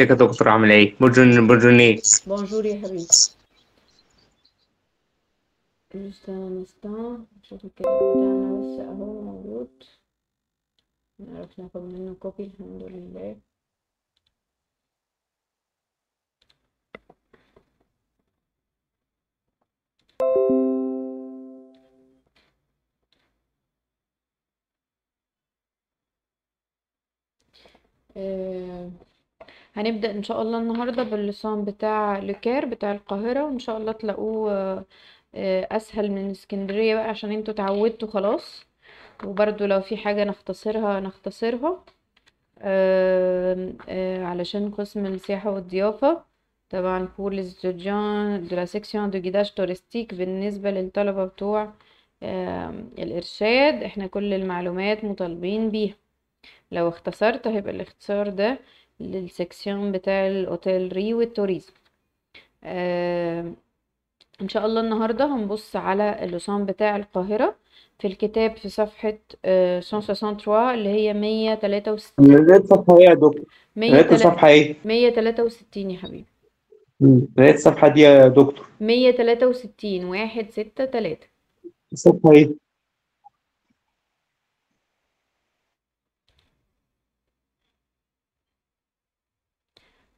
ازيك يا دكتور عامل ايه؟ بونجور بونجور بونجور يا حبيبي استنى استنى نشوف الكتاب بتاعنا لسه اهو موجود نعرف ناخد منه كوبي الحمد لله ايه هنبدأ ان شاء الله النهاردة باللسان بتاع لكير بتاع القاهرة وان شاء الله تلاقوه آه، آه، اسهل من اسكندرية بقى عشان انتوا اتعودتوا خلاص وبرده لو في حاجة نختصرها نختصرها آآ آه، علشان قسم السياحة والضيافة طبعا pour les دو لا سيكسيون دو de guidage بالنسبة للطلبة بتوع الإرشاد احنا كل المعلومات مطالبين بيها لو اختصرت هيبقى الاختصار ده للسكسيون بتاع الاوتيل ري والتوريزم آه ان شاء الله النهاردة هنبص على اللوسان بتاع القاهرة في الكتاب في صفحة آه 163 اللي هي 163 لقيت صفحة ايه يا دكتور؟ لقيت صفحة ايه؟ 163 يا حبيبي لقيت الصفحة دي يا دكتور 163 163 صفحة ايه؟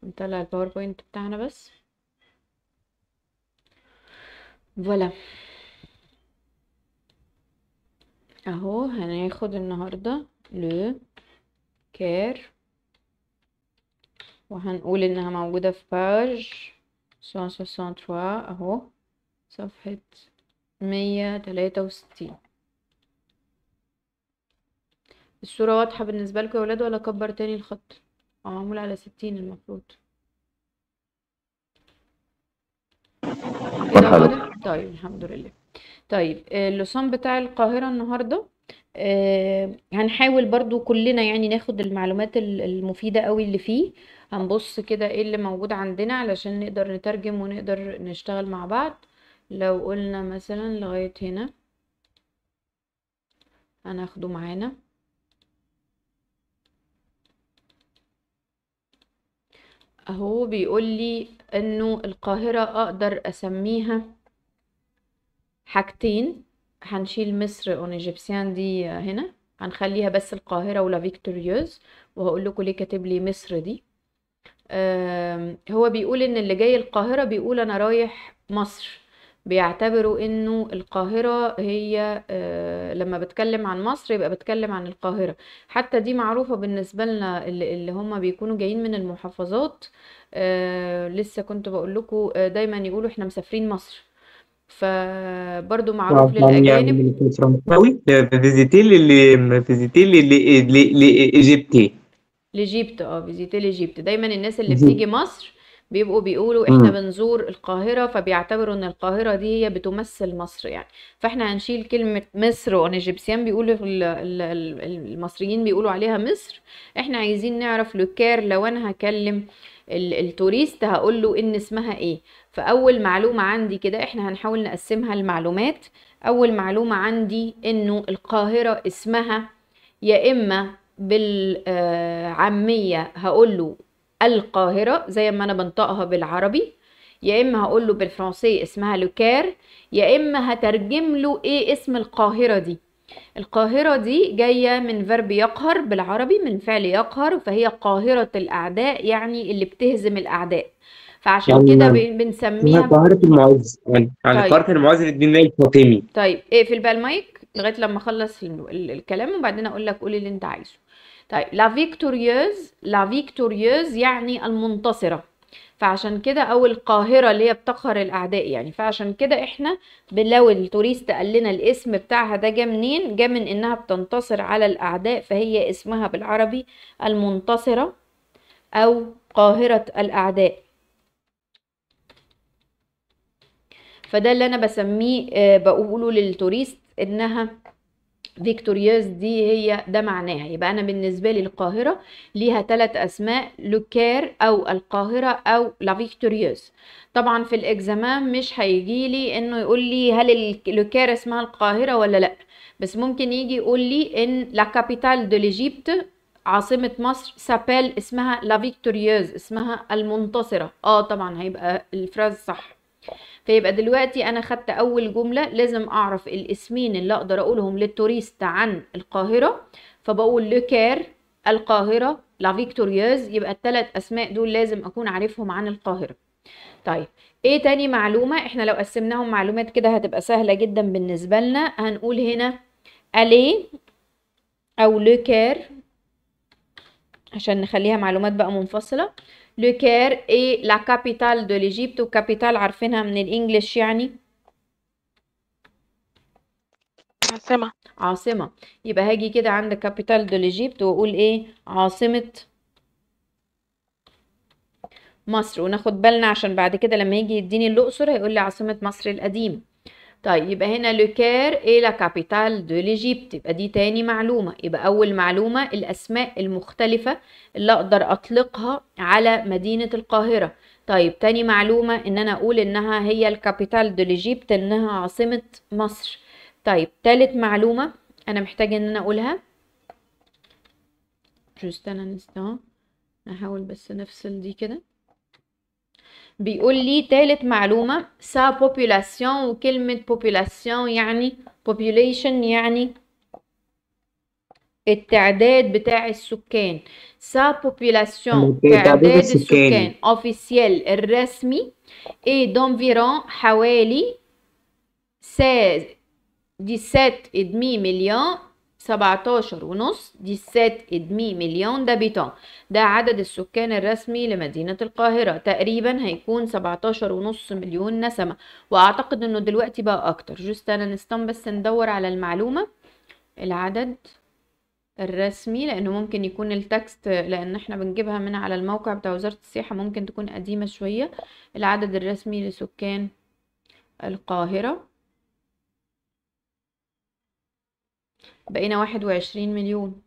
نطلع الباوربوينت بتاعنا بس فوالا اهو هناخد النهارده لو كير وهنقول انها موجودة في باج سوان تروا اهو صفحة مية تلاتة وستين الصورة واضحة بالنسبة لكم يا ولاد ولا اكبر تاني الخط آه، معمول على ستين المفروض طيب الحمد لله طيب آه، اللوسان بتاع القاهرة النهاردة آه، هنحاول برضو كلنا يعني ناخد المعلومات المفيدة قوي اللي فيه هنبص كده ايه اللي موجود عندنا علشان نقدر نترجم ونقدر نشتغل مع بعض لو قلنا مثلا لغاية هنا هناخده معانا اهو بيقول لي انه القاهرة اقدر اسميها حاجتين هنشيل مصر اون ايجيبسيان دي هنا هنخليها بس القاهرة ولا فيكتوريوز وهقول لكم ليه كاتب لي مصر دي هو بيقول ان اللي جاي القاهرة بيقول انا رايح مصر بيعتبروا انه القاهرة هي آه، لما بتكلم عن مصر يبقى بتكلم عن القاهرة حتى دي معروفة بالنسبة لنا اللي هم بيكونوا جايين من المحافظات آه، لسه كنت بقول لكم آه، دايما يقولوا احنا مسافرين مصر فبرضه معروف نعم، نعم، يعني للاجانب فرنساوي فيزيتي فيزيتي لايجيبتي لجيبت اه فيزيتي لجيبت دايما الناس اللي بتيجي مصر بيبقوا بيقولوا احنا بنزور القاهرة فبيعتبروا ان القاهرة دي هي بتمثل مصر يعني فاحنا هنشيل كلمة مصر وان الجبسيان بيقولوا المصريين بيقولوا عليها مصر احنا عايزين نعرف لوكير لو انا هكلم التوريست هقول له ان اسمها ايه فاول معلومة عندي كده احنا هنحاول نقسمها لمعلومات اول معلومة عندي انه القاهرة اسمها يا اما بالعامية آه هقول له القاهرة زي ما أنا بنطقها بالعربي يا إما هقول له بالفرنسي اسمها لوكار يا إما هترجم له إيه اسم القاهرة دي القاهرة دي جاية من فرب يقهر بالعربي من فعل يقهر فهي قاهرة الأعداء يعني اللي بتهزم الأعداء فعشان يعني كده بنسميها قاهرة المعز يعني, يعني طيب. قاهرة المعز للدين الفاطمي طيب اقفل إيه بقى المايك لغاية لما أخلص الكلام وبعدين أقول لك قول اللي أنت عايزه طيب لا فيكتوريوز لا فيكتوريوز يعني المنتصرة فعشان كده او القاهرة اللي هي بتقهر الاعداء يعني فعشان كده احنا لو التوريست قال لنا الاسم بتاعها ده جه منين جه من انها بتنتصر على الاعداء فهي اسمها بالعربي المنتصرة او قاهرة الاعداء فده اللي انا بسميه آه، بقوله للتوريست انها فيكتورياز دي هي ده معناها يبقى انا بالنسبه لي القاهره ليها ثلاث اسماء لوكير او القاهره او لا فيكتوريوس طبعا في الاكزامان مش هيجي لي انه يقول لي هل لوكير اسمها القاهره ولا لا بس ممكن يجي يقول لي ان لا كابيتال دو ليجيبت عاصمة مصر سابيل اسمها لا فيكتوريوز اسمها المنتصرة اه طبعا هيبقى الفراز صح فيبقى دلوقتي انا خدت اول جمله لازم اعرف الاسمين اللي اقدر اقولهم للتوريست عن القاهره فبقول لوكير القاهره لا فيكتوريوز يبقى التلات اسماء دول لازم اكون عارفهم عن القاهره طيب ايه تاني معلومه احنا لو قسمناهم معلومات كده هتبقى سهله جدا بالنسبه لنا هنقول هنا الي او لوكير عشان نخليها معلومات بقى منفصله لو كير اي لا كابيتال دو ليجيبت وكابيتال عارفينها من الانجليش يعني عاصمة عاصمة يبقى هاجي كده عند كابيتال دو ليجيبت واقول ايه عاصمة مصر وناخد بالنا عشان بعد كده لما يجي يديني الاقصر هيقول لي عاصمة مصر القديمة طيب يبقى هنا لوكار ايه لا كابيتال دو ليجيبت يبقى دي تاني معلومه يبقى اول معلومه الاسماء المختلفه اللي اقدر اطلقها على مدينه القاهره طيب تاني معلومه ان انا اقول انها هي الكابيتال دو ليجيبت انها عاصمه مصر طيب تالت معلومه انا محتاجه ان انا اقولها جوست انا نستنى أحاول بس نفصل دي كده بيقول لي تالت معلومة سا population وكلمة population يعني population يعني التعداد بتاع السكان سا population تعداد السكان اوفيسيال الرسمي اي دونفيرون حوالي 16 17.5 مليون 17 ونص دي سات ادمي مليون دابيتون ده عدد السكان الرسمي لمدينة القاهرة تقريبا هيكون 17 ونص مليون نسمة واعتقد انه دلوقتي بقى اكتر جوست انا نستم بس ندور على المعلومة العدد الرسمي لانه ممكن يكون التكست لان احنا بنجيبها من على الموقع بتاع وزارة السياحة ممكن تكون قديمة شوية العدد الرسمي لسكان القاهرة بقينا واحد وعشرين مليون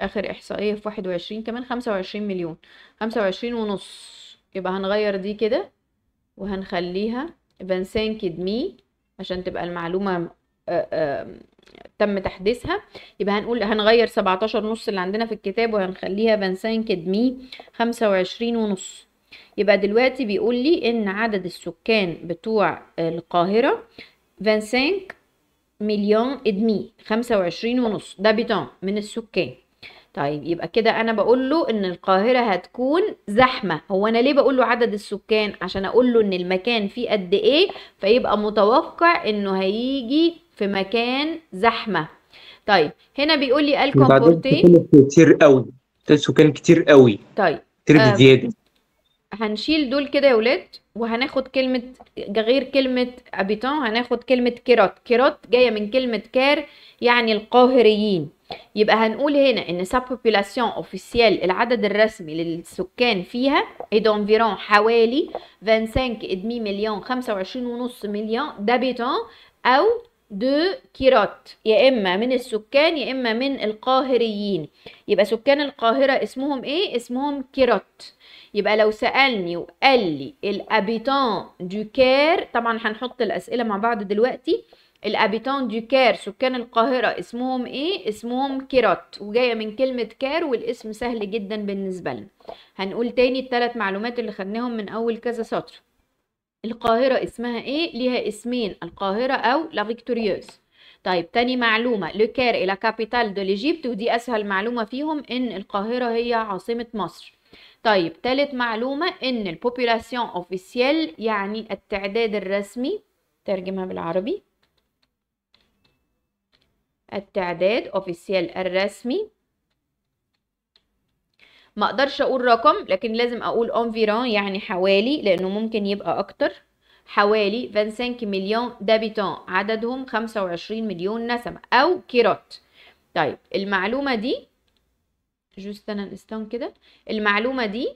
اخر احصائية في واحد وعشرين كمان خمسة وعشرين مليون خمسة وعشرين ونص يبقى هنغير دي كده وهنخليها فانسانكد مي عشان تبقى المعلومة آه، تم تحديثها يبقى هنقول هنغير سبعتاشر ونص اللي عندنا في الكتاب وهنخليها فانسانكد مي وعشرين ونص يبقى دلوقتي بيقول لي ان عدد السكان بتوع القاهرة فانسانك مليون ادمي خمسة وعشرين ونص دابيتون من السكان طيب يبقى كده انا بقول له ان القاهره هتكون زحمه هو انا ليه بقول له عدد السكان عشان اقول له ان المكان فيه قد ايه فيبقى متوقع انه هيجي في مكان زحمه طيب هنا بيقول لي الكومبورتي كتير قوي السكان كتير قوي طيب كتير بزياده آه. هنشيل دول كده يا ولاد وهناخد كلمة غير كلمة أبيتان هناخد كلمة كيرات كيرات جاية من كلمة كار يعني القاهريين يبقى هنقول هنا إن سا بوبولاسيون اوفيسيال العدد الرسمي للسكان فيها اي دونفيرون حوالي ادمي مليون ونص مليون دابيتون أو دو كيرات يا اما من السكان يا اما من القاهريين يبقى سكان القاهره اسمهم ايه اسمهم كيرات يبقى لو سالني وقال لي الابيتان دو كير طبعا هنحط الاسئله مع بعض دلوقتي الابيتان دو كير سكان القاهره اسمهم ايه اسمهم كيرات وجايه من كلمه كير والاسم سهل جدا بالنسبه لنا هنقول تاني الثلاث معلومات اللي خدناهم من اول كذا سطر القاهره اسمها ايه ليها اسمين القاهره او لا فيكتوريوز طيب تاني معلومة لو كير إلى كابيتال دو ليجيبت ودي أسهل معلومة فيهم إن القاهرة هي عاصمة مصر طيب تالت معلومة إن البوبولاسيون اوفيسيال يعني التعداد الرسمي ترجمها بالعربي التعداد اوفيسيال الرسمي ما اقدرش اقول رقم لكن لازم اقول انفيرون يعني حوالي لانه ممكن يبقى اكتر حوالي 25 مليون دابيتون عددهم 25 مليون نسمة او كيروت طيب المعلومة دي جوست انا نستان كده المعلومة دي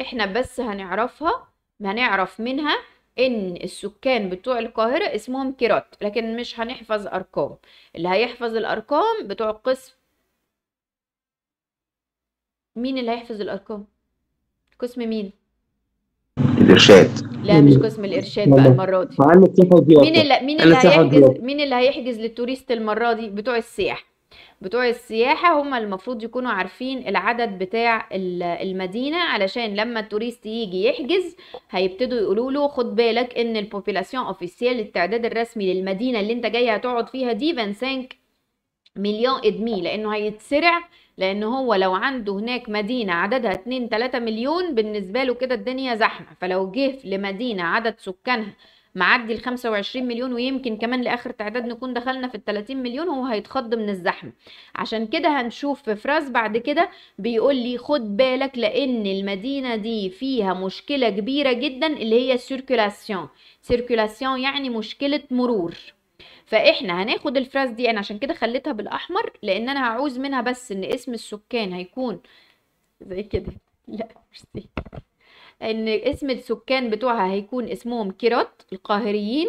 احنا بس هنعرفها هنعرف منها ان السكان بتوع القاهرة اسمهم كيرات لكن مش هنحفظ ارقام اللي هيحفظ الارقام بتوع القسم مين اللي هيحفظ الارقام قسم مين الارشاد لا مش قسم الارشاد بقى المره دي مين اللي مين اللي هيحجز مين اللي هيحجز للتوريست المره دي بتوع السياحه بتوع السياحة هم المفروض يكونوا عارفين العدد بتاع المدينة علشان لما التوريست يجي يحجز هيبتدوا يقولوا له خد بالك ان البوبيلاسيون اوفيسيال التعداد الرسمي للمدينة اللي انت جاي هتقعد فيها دي فانسانك مليون ادمي لانه هيتسرع لان هو لو عنده هناك مدينه عددها 2 3 مليون بالنسبه له كده الدنيا زحمه فلو جه لمدينه عدد سكانها معدي ال 25 مليون ويمكن كمان لاخر تعداد نكون دخلنا في ال 30 مليون وهو هيتخض من الزحمه عشان كده هنشوف في فراس بعد كده بيقول لي خد بالك لان المدينه دي فيها مشكله كبيره جدا اللي هي السيركولاسيون سيركولاسيون يعني مشكله مرور فاحنا هناخد الفراس دي انا عشان كده خليتها بالاحمر لان انا هعوز منها بس ان اسم السكان هيكون زي كده لا مش دي ان اسم السكان بتوعها هيكون اسمهم كيروت القاهريين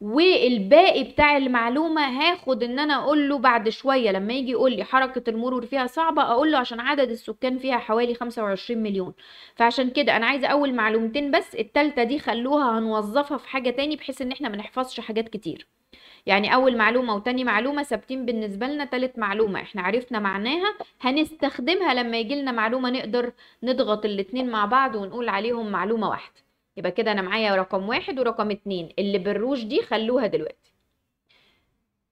والباقي بتاع المعلومه هاخد ان انا اقول له بعد شويه لما يجي يقول لي حركه المرور فيها صعبه اقول له عشان عدد السكان فيها حوالي 25 مليون فعشان كده انا عايزه اول معلومتين بس التالتة دي خلوها هنوظفها في حاجه تاني بحيث ان احنا ما نحفظش حاجات كتير يعني أول معلومة وتاني معلومة ثابتين بالنسبة لنا تالت معلومة احنا عرفنا معناها هنستخدمها لما يجي لنا معلومة نقدر نضغط الاتنين مع بعض ونقول عليهم معلومة واحدة يبقى كده أنا معايا رقم واحد ورقم اتنين اللي بالروج دي خلوها دلوقتي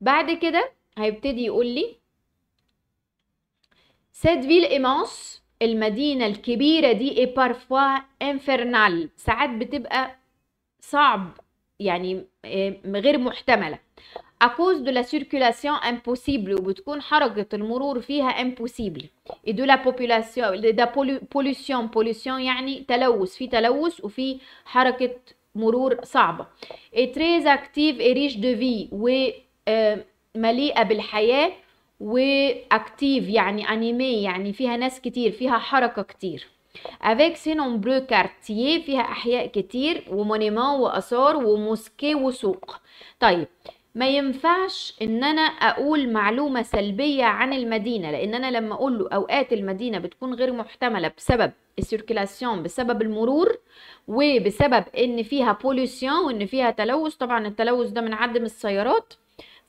بعد كده هيبتدي يقول لي سيد فيل immense المدينة الكبيرة دي اي بارفوا انفرنال ساعات بتبقى صعب يعني آه، غير محتمله اكوز دو لا سيركولاسيون امبوسيبل وبتكون حركة المرور فيها امبوسيبل اي دو لا بوبولاسيون دا la pollution يعني تلوث في تلوث وفي حركة مرور صعبة et اكتيف اي ريش دو في و ومليئة آه، بالحياة واكتيف يعني انيمي يعني فيها ناس كتير فيها حركة كتير افيك سي نومبرو كارتيي فيها احياء كتير ومونيمون واثار وموسكي وسوق طيب ما ينفعش ان انا اقول معلومه سلبيه عن المدينه لان انا لما اقول له اوقات المدينه بتكون غير محتمله بسبب السيركيلاسيون بسبب المرور وبسبب ان فيها بوليسيون وان فيها تلوث طبعا التلوث ده من عدم السيارات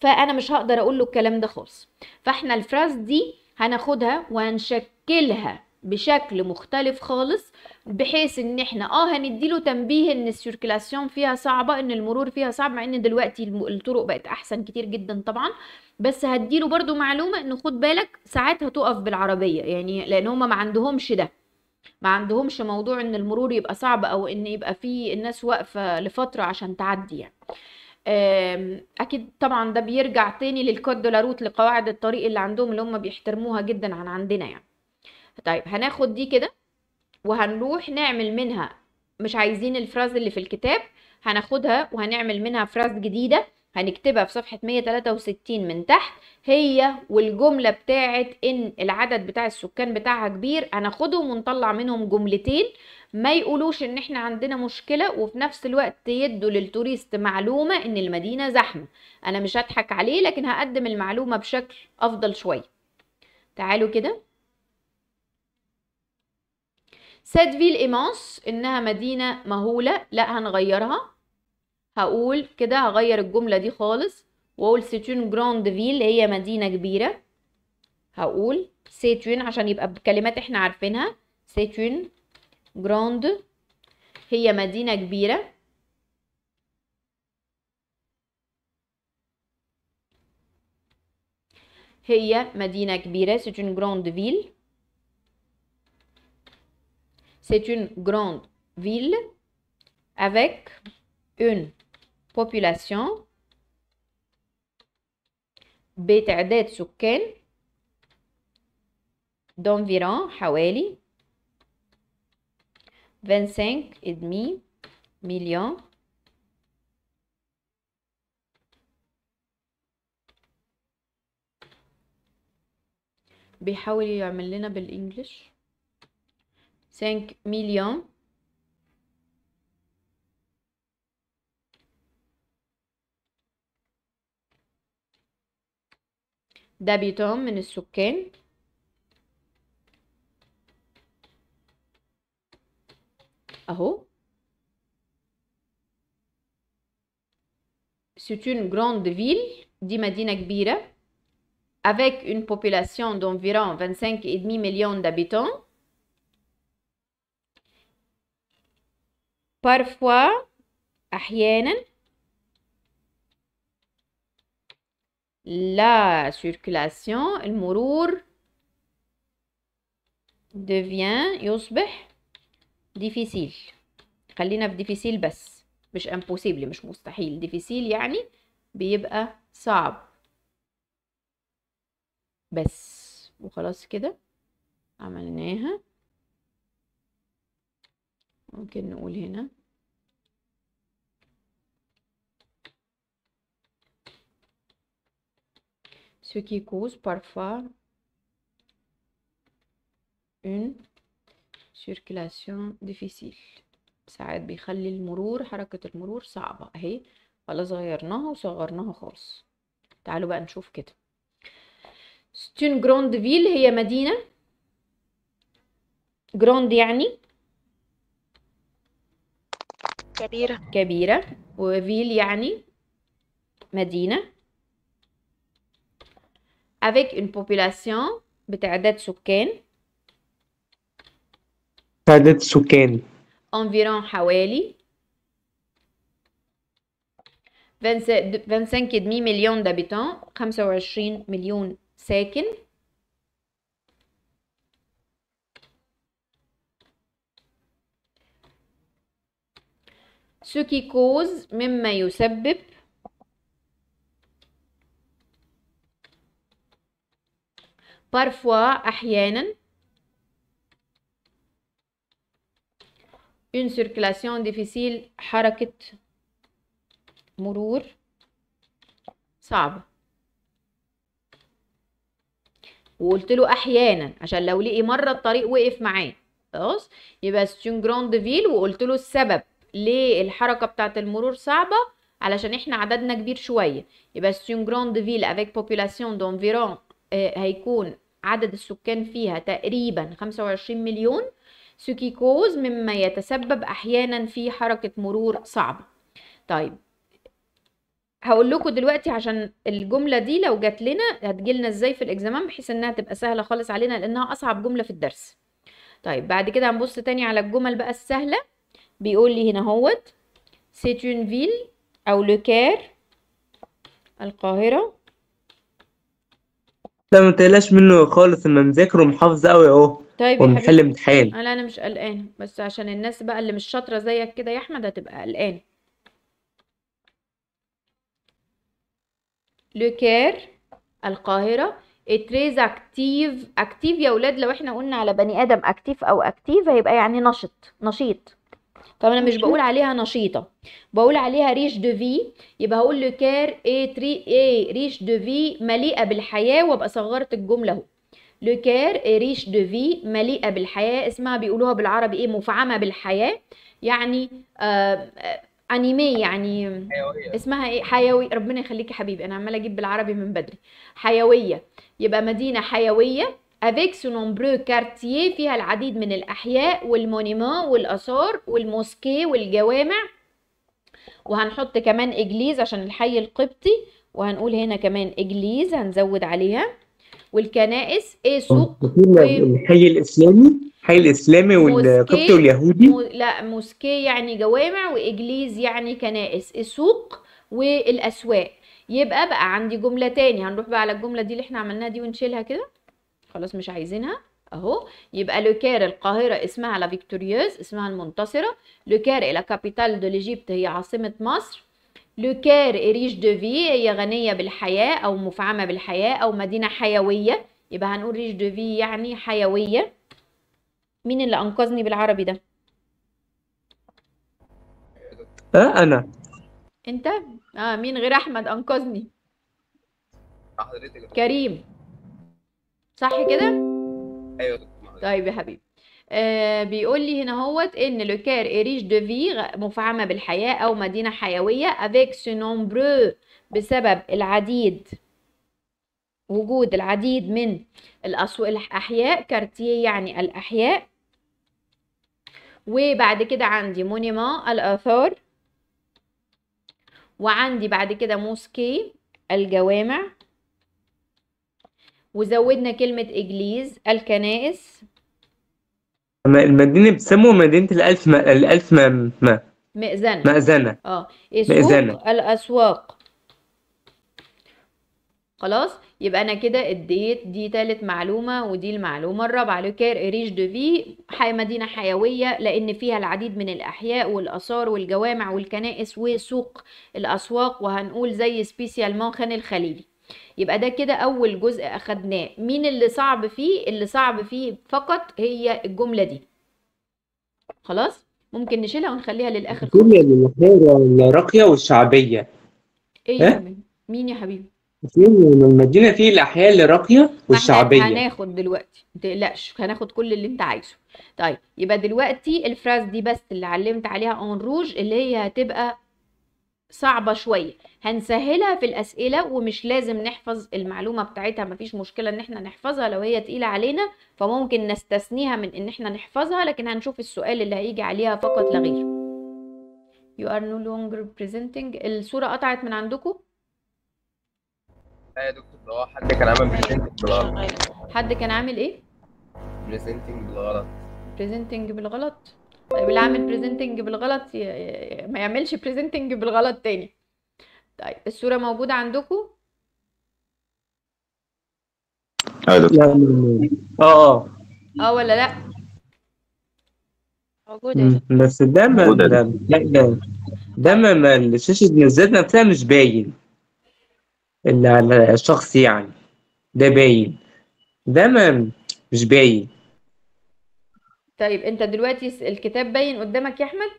فانا مش هقدر اقول له الكلام ده خالص فاحنا الفراز دي هناخدها وهنشكلها بشكل مختلف خالص بحيث ان احنا اه هنديله تنبيه ان السيركلاسيون فيها صعبه ان المرور فيها صعب مع ان دلوقتي الطرق بقت احسن كتير جدا طبعا بس هديله برضو معلومه ان خد بالك ساعات هتقف بالعربيه يعني لان هما ما عندهمش ده ما عندهمش موضوع ان المرور يبقى صعب او ان يبقى فيه الناس واقفه لفتره عشان تعدي يعني آمم، اكيد طبعا ده بيرجع تاني للكود روت لقواعد الطريق اللي عندهم اللي هم بيحترموها جدا عن عندنا يعني طيب هناخد دي كده وهنروح نعمل منها مش عايزين الفراز اللي في الكتاب هناخدها وهنعمل منها فراز جديدة هنكتبها في صفحة 163 من تحت هي والجملة بتاعت إن العدد بتاع السكان بتاعها كبير هناخدهم ونطلع منهم جملتين ما يقولوش إن إحنا عندنا مشكلة وفي نفس الوقت يدوا للتوريست معلومة إن المدينة زحمة أنا مش هضحك عليه لكن هقدم المعلومة بشكل أفضل شوية تعالوا كده فيل ايمانس انها مدينة مهولة لا هنغيرها هقول كده هغير الجملة دي خالص واقول سيتون جراند فيل هي مدينة كبيرة هقول سيتون عشان يبقى بكلمات احنا عارفينها سيتون جراند هي مدينة كبيرة هي مدينة كبيرة سيتون جراند فيل C'est une grande ville avec une population بتعداد سكان d'environ حوالي 25,5 millions بيحاول يعمل لنا بالانجلش 5 millions. d'habitants من السكان اهو C'est une grande ville, dit مدينه avec une population d'environ demi millions d'habitants. parfois أحيانا la circulation المرور devient يصبح difficile خلينا في difficile بس مش impossible مش مستحيل difficile يعني بيبقى صعب بس وخلاص كده عملناها ممكن نقول هنا ce qui cause parfois une circulation difficile ساعات بيخلي المرور حركة المرور صعبة اهي خلاص غيرناها وصغرناها خالص تعالوا بقى نشوف كده ستون جروند فيل هي مدينة جروند يعني كبيرة كبيرة وفيل يعني مدينة avec une population بتعداد سكان تعداد سكان environ حوالي 25 مليون d'habitants 25 مليون ساكن سوكيكوز مما يسبب بارفوا أحيانا اون سيركلاسيون ديفيسيل حركة مرور صعبة وقلت له أحيانا عشان لو لقي مرة الطريق وقف معاه خلاص يبقى ستون جراند فيل وقلت له السبب ليه الحركة بتاعة المرور صعبة علشان احنا عددنا كبير شوية يبقى سون جراند فيل افيك بوبولاسيون دونفيرون هيكون عدد السكان فيها تقريبا 25 مليون سوكي كوز مما يتسبب احيانا في حركة مرور صعبة طيب هقول لكم دلوقتي عشان الجمله دي لو جات لنا هتجي لنا ازاي في الاكزامام بحيث انها تبقى سهله خالص علينا لانها اصعب جمله في الدرس طيب بعد كده هنبص تاني على الجمل بقى السهله بيقول لي هنا هوت سيتون فيل او لوكير القاهره ده ما تقلقش منه خالص انا مذاكره محافظ قوي اهو طيب ومحل امتحان لا انا مش قلقان بس عشان الناس بقى اللي مش شاطره زيك كده يا احمد هتبقى قلقان لوكير القاهره اتريز اكتيف اكتيف يا اولاد لو احنا قلنا على بني ادم اكتيف او اكتيف هيبقى يعني نشط نشيط طب انا مش بقول عليها نشيطه بقول عليها ريش دو في يبقى هقول لو كير اي تري اي ريش دو في مليئه بالحياه وابقى صغرت الجمله اهو لو كير اي ريش دو في مليئه بالحياه اسمها بيقولوها بالعربي ايه مفعمه بالحياه يعني آه, آه، انيمي يعني حيوية. اسمها ايه حيوي ربنا يخليكي يا حبيبي انا عماله اجيب بالعربي من بدري حيويه يبقى مدينه حيويه avec ses nombreux quartiers فيها العديد من الاحياء والمونيمون والاثار والموسكي والجوامع وهنحط كمان اجليز عشان الحي القبطي وهنقول هنا كمان اجليز هنزود عليها والكنائس ايه سوق الحي الاسلامي الحي الاسلامي والقبطي واليهودي مو لا موسكي يعني جوامع واجليز يعني كنائس السوق إيه والاسواق يبقى بقى عندي جمله تاني هنروح بقى على الجمله دي اللي احنا عملناها دي ونشيلها كده خلاص مش عايزينها اهو يبقى لوكير القاهره اسمها لا فيكتوريوز اسمها المنتصره لوكير لا كابيتال دو ليجيبت هي عاصمه مصر لوكير ريش دو في هي غنيه بالحياه او مفعمه بالحياه او مدينه حيويه يبقى هنقول ريش دو في يعني حيويه مين اللي انقذني بالعربي ده أه انا انت اه مين غير احمد انقذني كريم صح كده ايوه طيب يا حبيبي آه بيقول لي هنا هوت ان لو كار اريش دو في مفعمه بالحياه او مدينه حيويه افيك سو نومبرو بسبب العديد وجود العديد من الاسواق الاحياء كارتيه يعني الاحياء وبعد كده عندي مونيما الاثار وعندي بعد كده موسكي الجوامع وزودنا كلمة إجليز الكنائس المدينة بتسموا مدينة الألف م... الألف م... م... مأذنة مأذنة اه مأذنة الأسواق خلاص يبقى أنا كده اديت دي تالت معلومة ودي المعلومة الرابعة لوكير إريش دو في حي مدينة حيوية لأن فيها العديد من الأحياء والآثار والجوامع والكنائس وسوق الأسواق وهنقول زي سبيسيال مونخن الخليلي يبقى ده كده اول جزء اخدناه مين اللي صعب فيه اللي صعب فيه فقط هي الجمله دي خلاص ممكن نشيلها ونخليها للاخر الجمله اللي الراقيه والشعبيه ايه مين يا حبيبي من المدينه فيه الاحياء اللي راقيه والشعبيه احنا هناخد دلوقتي ما تقلقش هناخد كل اللي انت عايزه طيب يبقى دلوقتي الفراز دي بس اللي علمت عليها اون روج اللي هي هتبقى صعبة شوية هنسهلها في الأسئلة ومش لازم نحفظ المعلومة بتاعتها مفيش مشكلة إن احنا نحفظها لو هي تقيلة علينا فممكن نستثنيها من إن احنا نحفظها لكن هنشوف السؤال اللي هيجي عليها فقط لا غير You are no longer presenting الصورة قطعت من عندكم؟ لا يا دكتور ده حد كان عامل بريزنتنج بالغلط حد كان عامل ايه؟ بريزنتنج بالغلط بريزنتنج بالغلط اللي عامل بريزنتنج بالغلط ما يعملش بريزنتنج بالغلط تاني طيب الصوره موجوده عندكم أيوة. اه اه اه ولا لا موجوده بس ده ما ده ما الشاشه الذات نفسها مش باين اللي على الشخص يعني ده باين ده ما مش باين طيب انت دلوقتي الكتاب باين قدامك يا احمد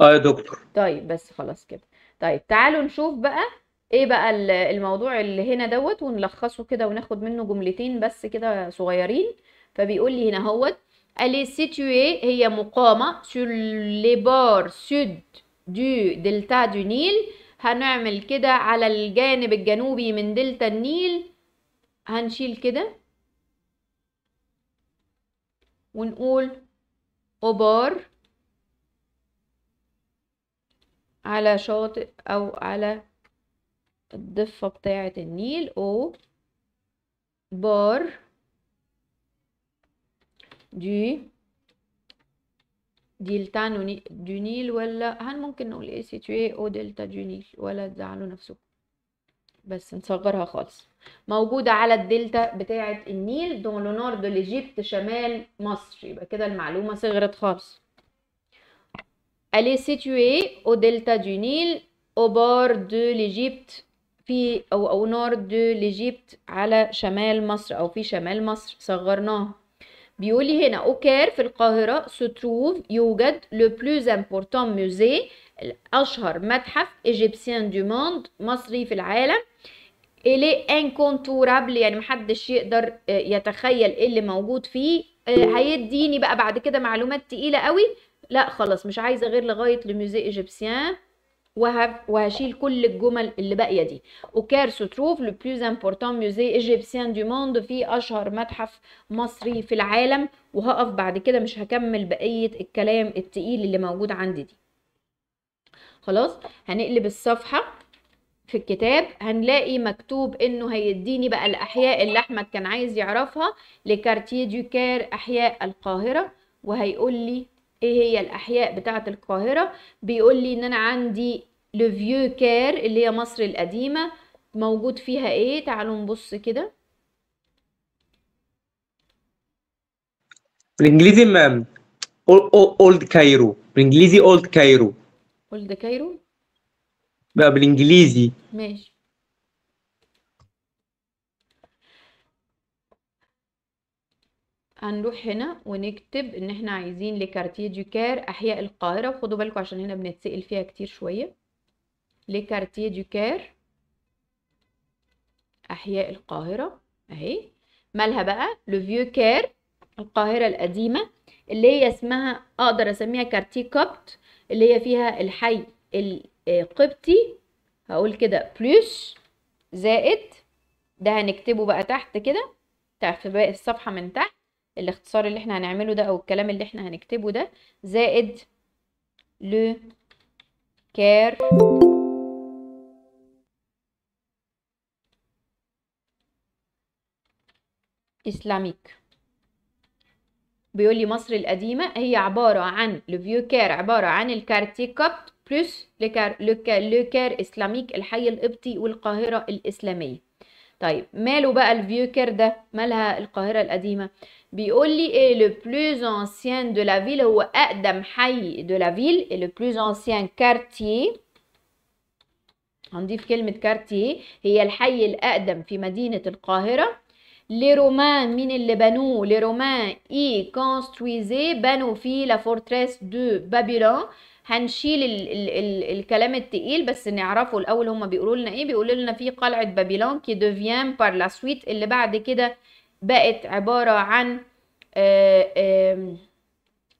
اه يا دكتور طيب بس خلاص كده طيب تعالوا نشوف بقى ايه بقى الموضوع اللي هنا دوت ونلخصه كده وناخد منه جملتين بس كده صغيرين فبيقول لي هنا اهوت الي سيتوي هي مقامة سور لي بار سود دو دلتا دو نيل هنعمل كده على الجانب الجنوبي من دلتا النيل هنشيل كده ونقول غبار على شاطئ أو على الضفة بتاعة النيل أو بار دي ديلتا دي نيل ولا هل ممكن نقول ايه سيتوي او دلتا دو نيل ولا تزعلوا نفسكم بس نصغرها خالص موجودة على الدلتا بتاعة النيل دون لو نورد ليجيبت شمال مصر يبقى كده المعلومة صغرت خالص Elle est située au delta du Nil au bord de l'Égypte في أو أو نورد دو ليجيبت على شمال مصر أو في شمال مصر صغرناها بيقول لي هنا اوكار في القاهرة ستروف يوجد لو بلوز امبورتون موزي الأشهر متحف إيجيبسيان دو موند مصري في العالم الي انكونتورابل يعني محدش يقدر آه، يتخيل ايه اللي موجود فيه آه، هيديني بقى بعد كده معلومات تقيلة قوي لا خلاص مش عايزة غير لغاية لميوزي ايجيبسيان وهشيل كل الجمل اللي باقيه دي وكير ستروف لو بلوز امبورتون ميوزي ايجيبسيان دو موند في اشهر متحف مصري في العالم وهقف بعد كده مش هكمل بقيه الكلام التقيل اللي موجود عندي دي خلاص هنقلب الصفحه في الكتاب هنلاقي مكتوب انه هيديني بقى الاحياء اللي احمد كان عايز يعرفها دي دوكار احياء القاهره وهيقول لي ايه هي الاحياء بتاعه القاهره بيقول لي ان انا عندي لفيو كار اللي هي مصر القديمه موجود فيها ايه تعالوا نبص كده بالانجليزي اولد كايرو بالانجليزي اولد كايرو اولد كايرو بقى بالانجليزي ماشي هنروح هنا ونكتب ان احنا عايزين لكارتيه دو كار احياء القاهره وخدوا بالكم عشان هنا بنتسال فيها كتير شويه لكارتيه دو كار احياء القاهره اهي مالها بقى لو فيو كار القاهره القديمه اللي هي اسمها اقدر اسميها كارتيه كوبت اللي هي فيها الحي ال آه، قبطي هقول كده بلس زائد ده هنكتبه بقى تحت كده في باقي الصفحة من تحت الاختصار اللي احنا هنعمله ده او الكلام اللي احنا هنكتبه ده زائد لو كار اسلاميك بيقول لي مصر القديمة هي عبارة عن فيو كار عبارة عن الكارتي كابت بلس لو اسلاميك الحي القبطي والقاهره الاسلاميه طيب ماله بقى الفيو كير ده مالها القاهره القديمه بيقول لي ايه لو بلوز انسيان دو لا فيل هو اقدم حي دو لا فيل لو بلوز انسيان كارتيه هنضيف كلمه كارتيه هي الحي الاقدم في مدينه القاهره لي رومان مين اللي بنوه لي رومان اي كونستويزي بنوا فيه لا فورتريس دو بابيلون هنشيل ال ال الـ الكلام التقيل بس نعرفه الاول هما بيقولوا لنا ايه بيقولوا لنا في قلعه بابيلون كي دوفيان بار لا سويت اللي بعد كده بقت عباره عن آه،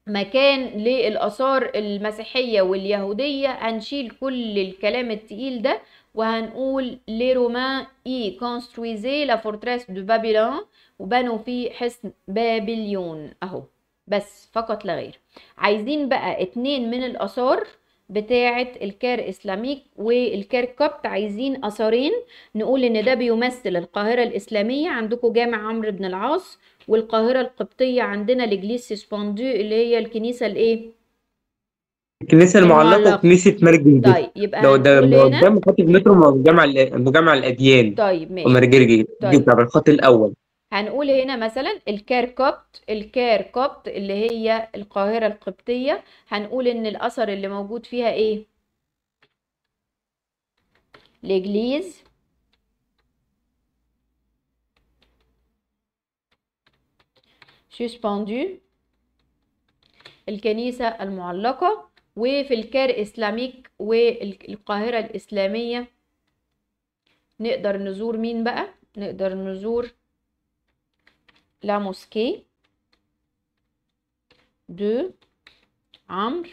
مكان للآثار المسيحية واليهودية هنشيل كل الكلام التقيل ده وهنقول لي رومان اي كونستويزي لا فورتريس دو بابيلون وبنوا فيه حصن بابليون اهو بس فقط لا غير عايزين بقى اتنين من الآثار بتاعة الكار إسلاميك والكار كابت عايزين اثارين نقول إن ده بيمثل القاهرة الإسلامية عندكم جامع عمرو بن العاص والقاهرة القبطية عندنا لجليس سسباندو اللي هي الكنيسة الإيه؟ الكنيسه المعلقه وكنيسه مرجرجي طيب يبقى لو ده قدام خط المترو مجمع جامع الاديان طيب ماشي ومرج الجيش طيب. الخط الاول هنقول هنا مثلا الكيركوبت الكيركوبت اللي هي القاهرة القبطية هنقول ان الاثر اللي موجود فيها ايه لجليز سسبندو الكنيسة المعلقة وفي الكار إسلاميك والقاهرة الإسلامية نقدر نزور مين بقى؟ نقدر نزور la mosquée de Amr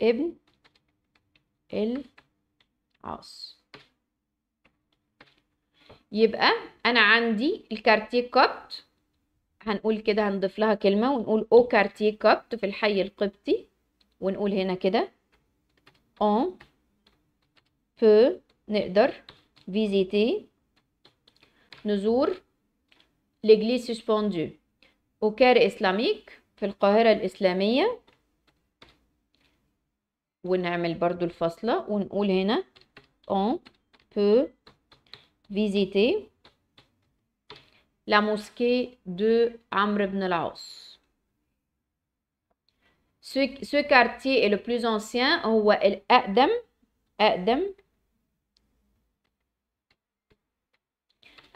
ibn العاص يبقى انا عندي الكارتيه كوبت هنقول كده هنضيف لها كلمه ونقول او كارتيه كوبت في الحي القبطي ونقول هنا كده on بو نقدر فيزيتي نزور l'église suspendue au Caire islamique في القاهرة الإسلامية ونعمل برضو الفاصلة ونقول هنا on peut visiter la mosquée de Amr ibn al-As. Ce, ce, quartier est le plus ancien, هو الأقدم أقدم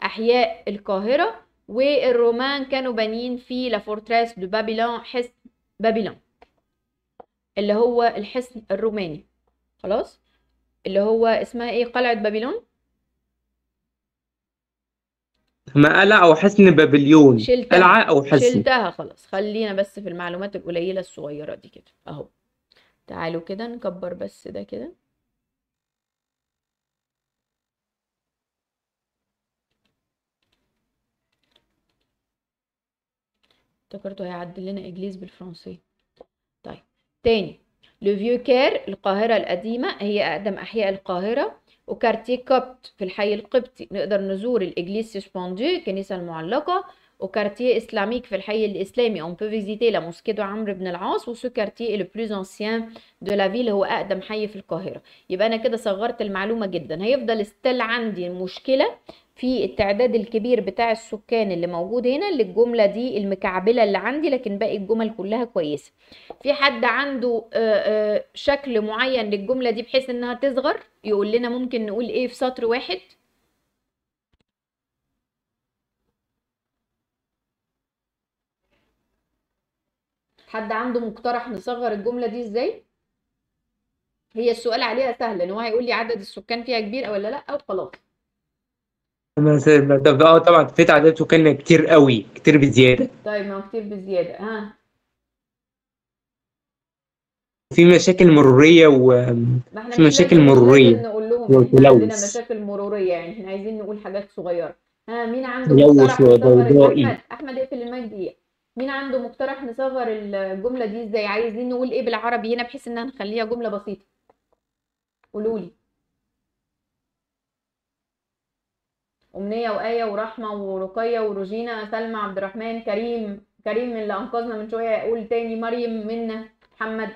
أحياء القاهرة والرومان كانوا بانيين فيه فورتريس دو بابيلون حصن بابيلون اللي هو الحصن الروماني خلاص اللي هو اسمها ايه قلعة بابيلون ما قلع أو حصن بابليون قلعة أو حصن شلتها خلاص خلينا بس في المعلومات القليلة الصغيرة دي كده أهو تعالوا كده نكبر بس ده كده افتكرته هيعدل لنا إجليز بالفرنسية طيب تاني لو فيو كير القاهرة القديمة هي أقدم أحياء القاهرة وكارتي كوبت في الحي القبطي نقدر نزور الإجليس سسبوندو الكنيسة المعلقة au quartier islamique في الحي الإسلامي on peut visiter la mosquée de عمرو بن العاص وسو ce لو بلوز انسيان دو لا فيل هو أقدم حي في القاهرة يبقى أنا كده صغرت المعلومة جدا هيفضل ستيل عندي مشكلة في التعداد الكبير بتاع السكان اللي موجود هنا للجملة دي المكعبلة اللي عندي لكن باقي الجمل كلها كويسة في حد عنده آه، آه، شكل معين للجملة دي بحيث انها تصغر يقول لنا ممكن نقول ايه في سطر واحد حد عنده مقترح نصغر الجمله دي ازاي هي السؤال عليها سهل ان هو هيقول لي عدد السكان فيها كبير او لا لا او خلاص انا طب اه طبعا في تعداد سكان كتير قوي كتير بزياده طيب ما هو كتير بزياده ها في مشاكل مروريه و في مشاكل مروريه نقول لهم عندنا مشاكل مروريه يعني احنا عايزين نقول حاجات صغيره ها مين عنده مقترح احمد احمد اقفل المايك دقيقه مين عنده مقترح نصغر الجمله دي ازاي عايزين نقول ايه بالعربي هنا بحيث انها نخليها جمله بسيطه قولوا لي امنيه وايه ورحمه ورقيه وروجينا سلمى عبد الرحمن كريم كريم من اللي انقذنا من شويه قول تاني مريم منا محمد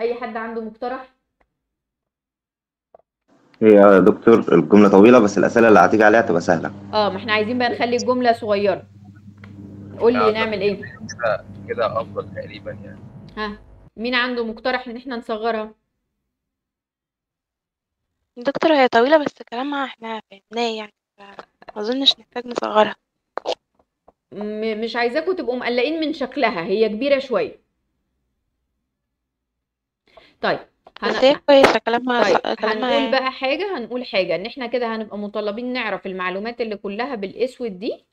اي حد عنده مقترح هي يا دكتور الجمله طويله بس الاسئله اللي هتيجي عليها تبقى سهله اه ما احنا عايزين بقى نخلي الجمله صغيره قول لي نعمل ايه كده افضل تقريبا يعني ها مين عنده مقترح ان احنا نصغرها دكتور هي طويلة بس كلامها احنا فهمناه يعني ما اظنش نحتاج نصغرها م- مش عايزاكم تبقوا مقلقين من شكلها هي كبيرة شوية طيب هن... بس هي كويسة كلامها طيب هنقول يعني. بقى حاجة هنقول حاجة ان احنا كده هنبقى مطالبين نعرف المعلومات اللي كلها بالاسود دي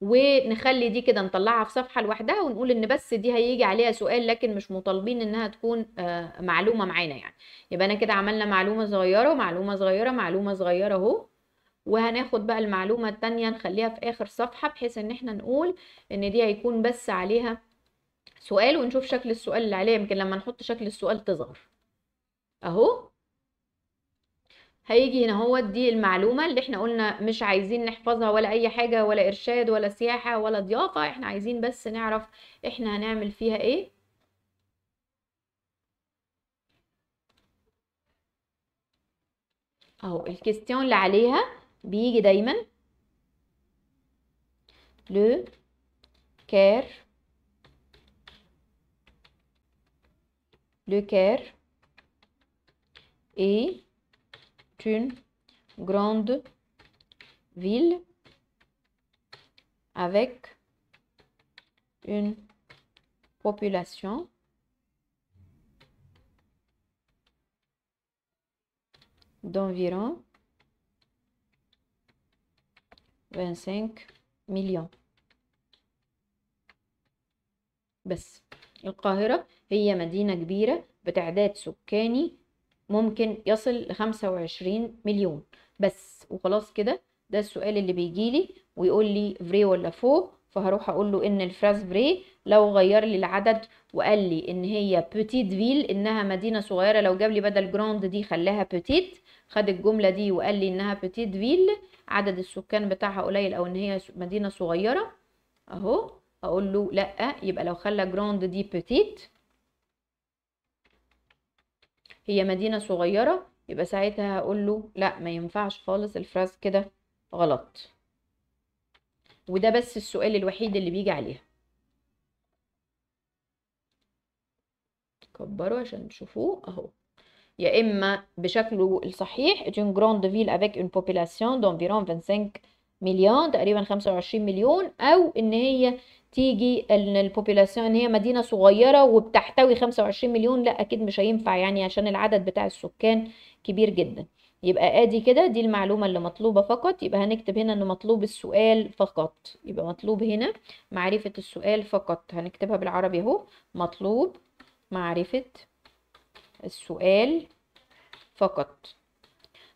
ونخلي دي كده نطلعها في صفحة لوحدها ونقول ان بس دي هيجي عليها سؤال لكن مش مطالبين انها تكون آه، معلومة معانا يعني يبقى انا كده عملنا معلومة صغيرة ومعلومة صغيرة معلومة صغيرة اهو وهناخد بقى المعلومة التانية نخليها في اخر صفحة بحيث ان احنا نقول ان دي هيكون بس عليها سؤال ونشوف شكل السؤال اللي عليها يمكن لما نحط شكل السؤال تظهر اهو هيجي هنا هو دي المعلومه اللي احنا قلنا مش عايزين نحفظها ولا اي حاجه ولا ارشاد ولا سياحه ولا ضيافه احنا عايزين بس نعرف احنا هنعمل فيها ايه اهو الكيستيون اللي عليها بيجي دايما لو كار لو كار ايه une grande ville avec une population d'environ 25 millions. Bss. La Caire est une ville importante avec une population de 25 ممكن يصل لخمسة وعشرين مليون بس وخلاص كده ده السؤال اللي بيجيلي ويقول لي فري ولا فو فهروح اقول له ان الفراس فري لو غير لي العدد وقال لي ان هي بوتيت فيل انها مدينه صغيره لو جاب لي بدل جراند دي خلاها بوتيت خد الجمله دي وقال لي انها بوتيت فيل عدد السكان بتاعها قليل او ان هي مدينه صغيره اهو اقول له لا يبقى لو خلى جراند دي بوتيت هي مدينة صغيرة يبقى ساعتها هقول له لا ما ينفعش خالص الفراز كده غلط وده بس السؤال الوحيد اللي بيجي عليها كبروا عشان تشوفوه اهو يا اما بشكله الصحيح جون جراند فيل افيك اون بوبولاسيون دونفيرون 25 مليون تقريبا 25 مليون او ان هي تيجي ان البوبيلاسيون ان هي مدينه صغيره وبتحتوي 25 مليون لا اكيد مش هينفع يعني عشان العدد بتاع السكان كبير جدا يبقى ادي كده دي المعلومه اللي مطلوبه فقط يبقى هنكتب هنا ان مطلوب السؤال فقط يبقى مطلوب هنا معرفه السؤال فقط هنكتبها بالعربي اهو مطلوب معرفه السؤال فقط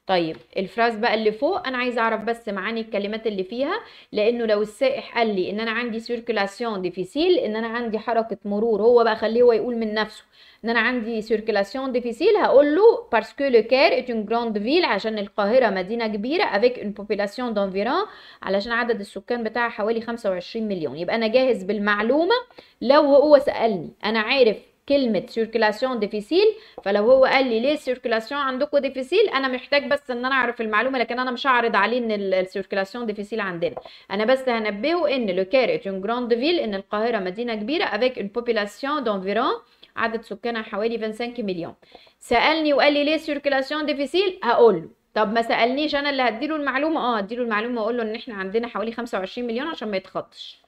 طيب الفراز بقى اللي فوق انا عايزه اعرف بس معاني الكلمات اللي فيها لانه لو السائح قال لي ان انا عندي سيركلاسيون ديفيسيل ان انا عندي حركه مرور هو بقى خليه هو يقول من نفسه ان انا عندي سيركلاسيون ديفيسيل هقول له باسكو لو كار ات اون جراند فيل عشان القاهره مدينه كبيره افيك اون بوبيلاسيون دانفيران علشان عدد السكان بتاعها حوالي 25 مليون يبقى انا جاهز بالمعلومه لو هو سالني انا عارف كلمه سيركلاسيون ديفيسيل فلو هو قال لي ليه سيركلاسيون عندكم ديفيسيل انا محتاج بس ان انا اعرف المعلومه لكن انا مش هعرض عليه ان السيركلاسيون ديفيسيل عندنا انا بس هنبهه ان لو ات اون جراند فيل ان القاهره مدينه كبيره افيك اون بوبيلاسيون دونفيرون عدد سكانها حوالي 25 مليون سالني وقال لي ليه سيركلاسيون ديفيسيل هقول له طب ما سالنيش انا اللي هديله المعلومه اه هديله المعلومه واقول له ان احنا عندنا حوالي 25 مليون عشان ما يتخطش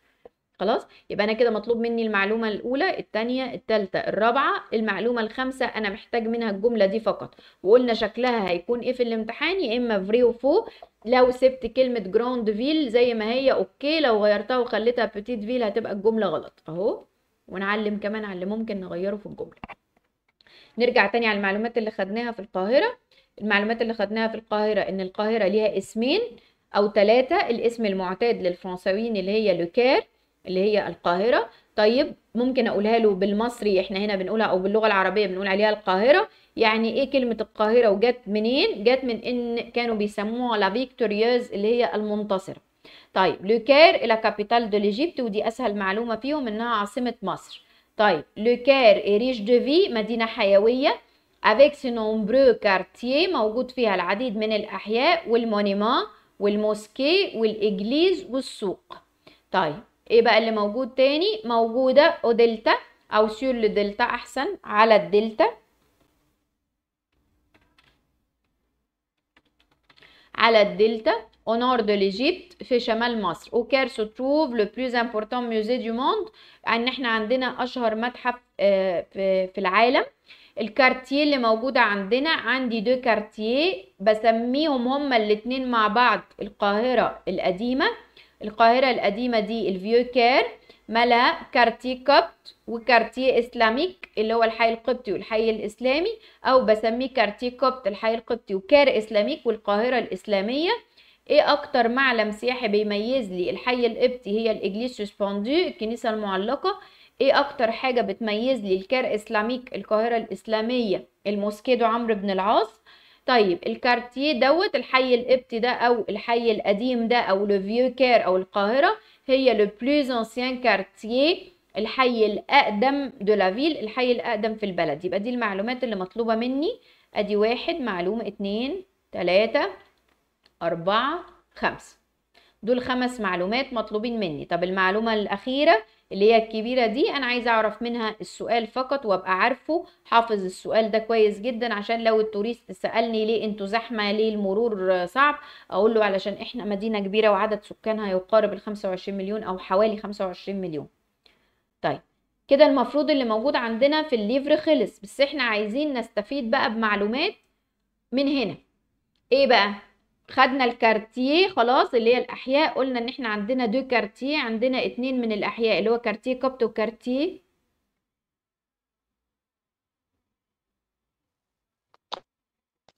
خلاص يبقى انا كده مطلوب مني المعلومه الاولى الثانيه الثالثه الرابعه المعلومه الخامسه انا محتاج منها الجمله دي فقط وقلنا شكلها هيكون ايه في الامتحان يا اما فري وفو لو سبت كلمه جراوند فيل زي ما هي اوكي لو غيرتها وخليتها بتيت فيل هتبقى الجمله غلط اهو ونعلم كمان على اللي ممكن نغيره في الجمله نرجع تاني على المعلومات اللي خدناها في القاهره المعلومات اللي خدناها في القاهره ان القاهره ليها اسمين او ثلاثه الاسم المعتاد للفرنساويين اللي هي لوكير اللي هي القاهرة طيب ممكن اقولها له بالمصري احنا هنا بنقولها او باللغة العربية بنقول عليها القاهرة يعني ايه كلمة القاهرة وجت منين جت من ان كانوا بيسموها لا فيكتوريوز اللي هي المنتصرة طيب لوكير لا كابيتال دو ليجيبت ودي اسهل معلومة فيهم انها عاصمة مصر طيب لوكير ريش دو في مدينة حيوية افيك سنومبرو كارتيي موجود فيها العديد من الأحياء والمونيما والموسكي والإجليز والسوق طيب ايه بقى اللي موجود تاني موجودة او دلتا أو سيول دلتا أحسن على الدلتا على الدلتا au nord de في شمال مصر وكير se لو le plus ميوزي دو موند monde ان احنا عندنا اشهر متحف آه، في العالم الكارتيه اللي موجوده عندنا عندي دو كارتيه بسميهم هما الاتنين مع بعض القاهره القديمه القاهرة القديمة دي الفيو كير ملا كارتي قبط وكارتي اسلاميك اللي هو الحي القبطي والحي الاسلامي او بسميه كارتي قبط الحي القبطي وكار اسلاميك والقاهرة الاسلامية ايه اكتر معلم سياحي بيميز لي الحي القبطي هي الاجليس سوسبوندو الكنيسة المعلقة ايه اكتر حاجة بتميز لي الكار اسلاميك القاهرة الاسلامية الموسكيدو عمرو بن العاص طيب الكارتيه دوت الحي القبطي ده او الحي القديم ده او لوفيو كير او القاهره هي لو بلوز انسيان كارتيه الحي الاقدم دو لافيل الحي الاقدم في البلد يبقى دي المعلومات اللي مطلوبه مني ادي واحد معلومه اتنين تلاته اربعه خمسه دول خمس معلومات مطلوبين مني طب المعلومه الاخيره اللي هي الكبيرة دي أنا عايزة أعرف منها السؤال فقط وأبقى عارفه حافظ السؤال ده كويس جدا عشان لو التوريست سألني ليه انتوا زحمة ليه المرور صعب أقول له علشان إحنا مدينة كبيرة وعدد سكانها يقارب ال 25 مليون أو حوالي 25 مليون طيب كده المفروض اللي موجود عندنا في الليفر خلص بس احنا عايزين نستفيد بقى بمعلومات من هنا ايه بقى خدنا الكارتيه خلاص اللي هي الاحياء قلنا ان احنا عندنا دو كارتيه عندنا اتنين من الاحياء اللي هو كارتيه كابت وكارتيه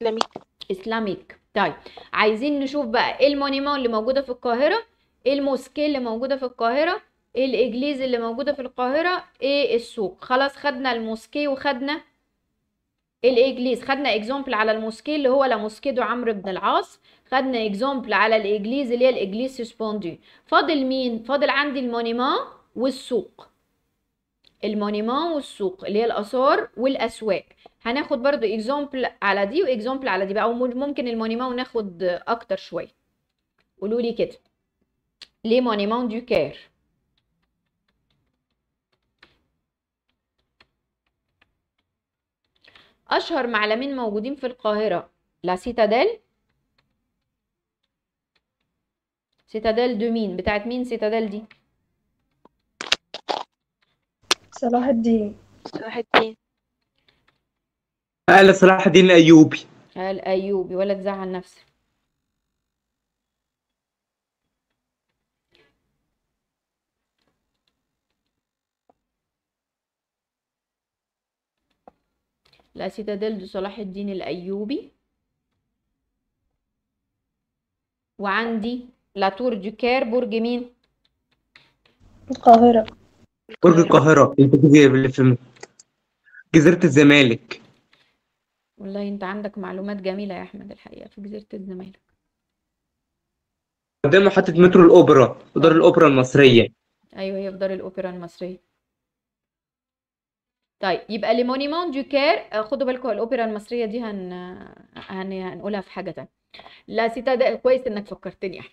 اسلاميك اسلاميك طيب عايزين نشوف بقى ايه المونيمون اللي موجوده في القاهره ايه الموسكي اللي موجوده في القاهره ايه الاجليز اللي موجوده في القاهره ايه السوق خلاص خدنا الموسكي وخدنا الإجليز خدنا إكزامبل على الموسكي اللي هو لموسكيدو عمرو بن العاص خدنا إكزامبل على الإجليز اللي هي الإجليز سسبوندي فاضل مين؟ فاضل عندي المونيمون والسوق المونيمون والسوق اللي هي الآثار والأسواق هناخد برضو إكزامبل على دي وإكزامبل على دي بقى وممكن المونيمون ناخد أكتر شوية قولوا لي كده لي مونيمون دو كير أشهر معلمين موجودين في القاهرة لا سيتاديل سيتاديل دو مين بتاعت مين سيتاديل دي صلاح الدين صلاح الدين قال صلاح الدين الأيوبي الأيوبي ولا تزعل نفسك لا سيتاديل دو صلاح الدين الأيوبي وعندي لاتور دو كير برج مين؟ القاهرة برج القاهرة اللي في جزيرة الزمالك والله انت عندك معلومات جميلة يا أحمد الحقيقة في جزيرة الزمالك قدام محطة مترو الأوبرا في دار الأوبرا المصرية أيوه هي في دار الأوبرا المصرية طيب يبقى ليمونيمون دو كير آه، خدوا بالكم الاوبرا المصريه دي هن... هن... هنقولها في حاجه ثانيه لا سيتادل كويس انك فكرتني احمد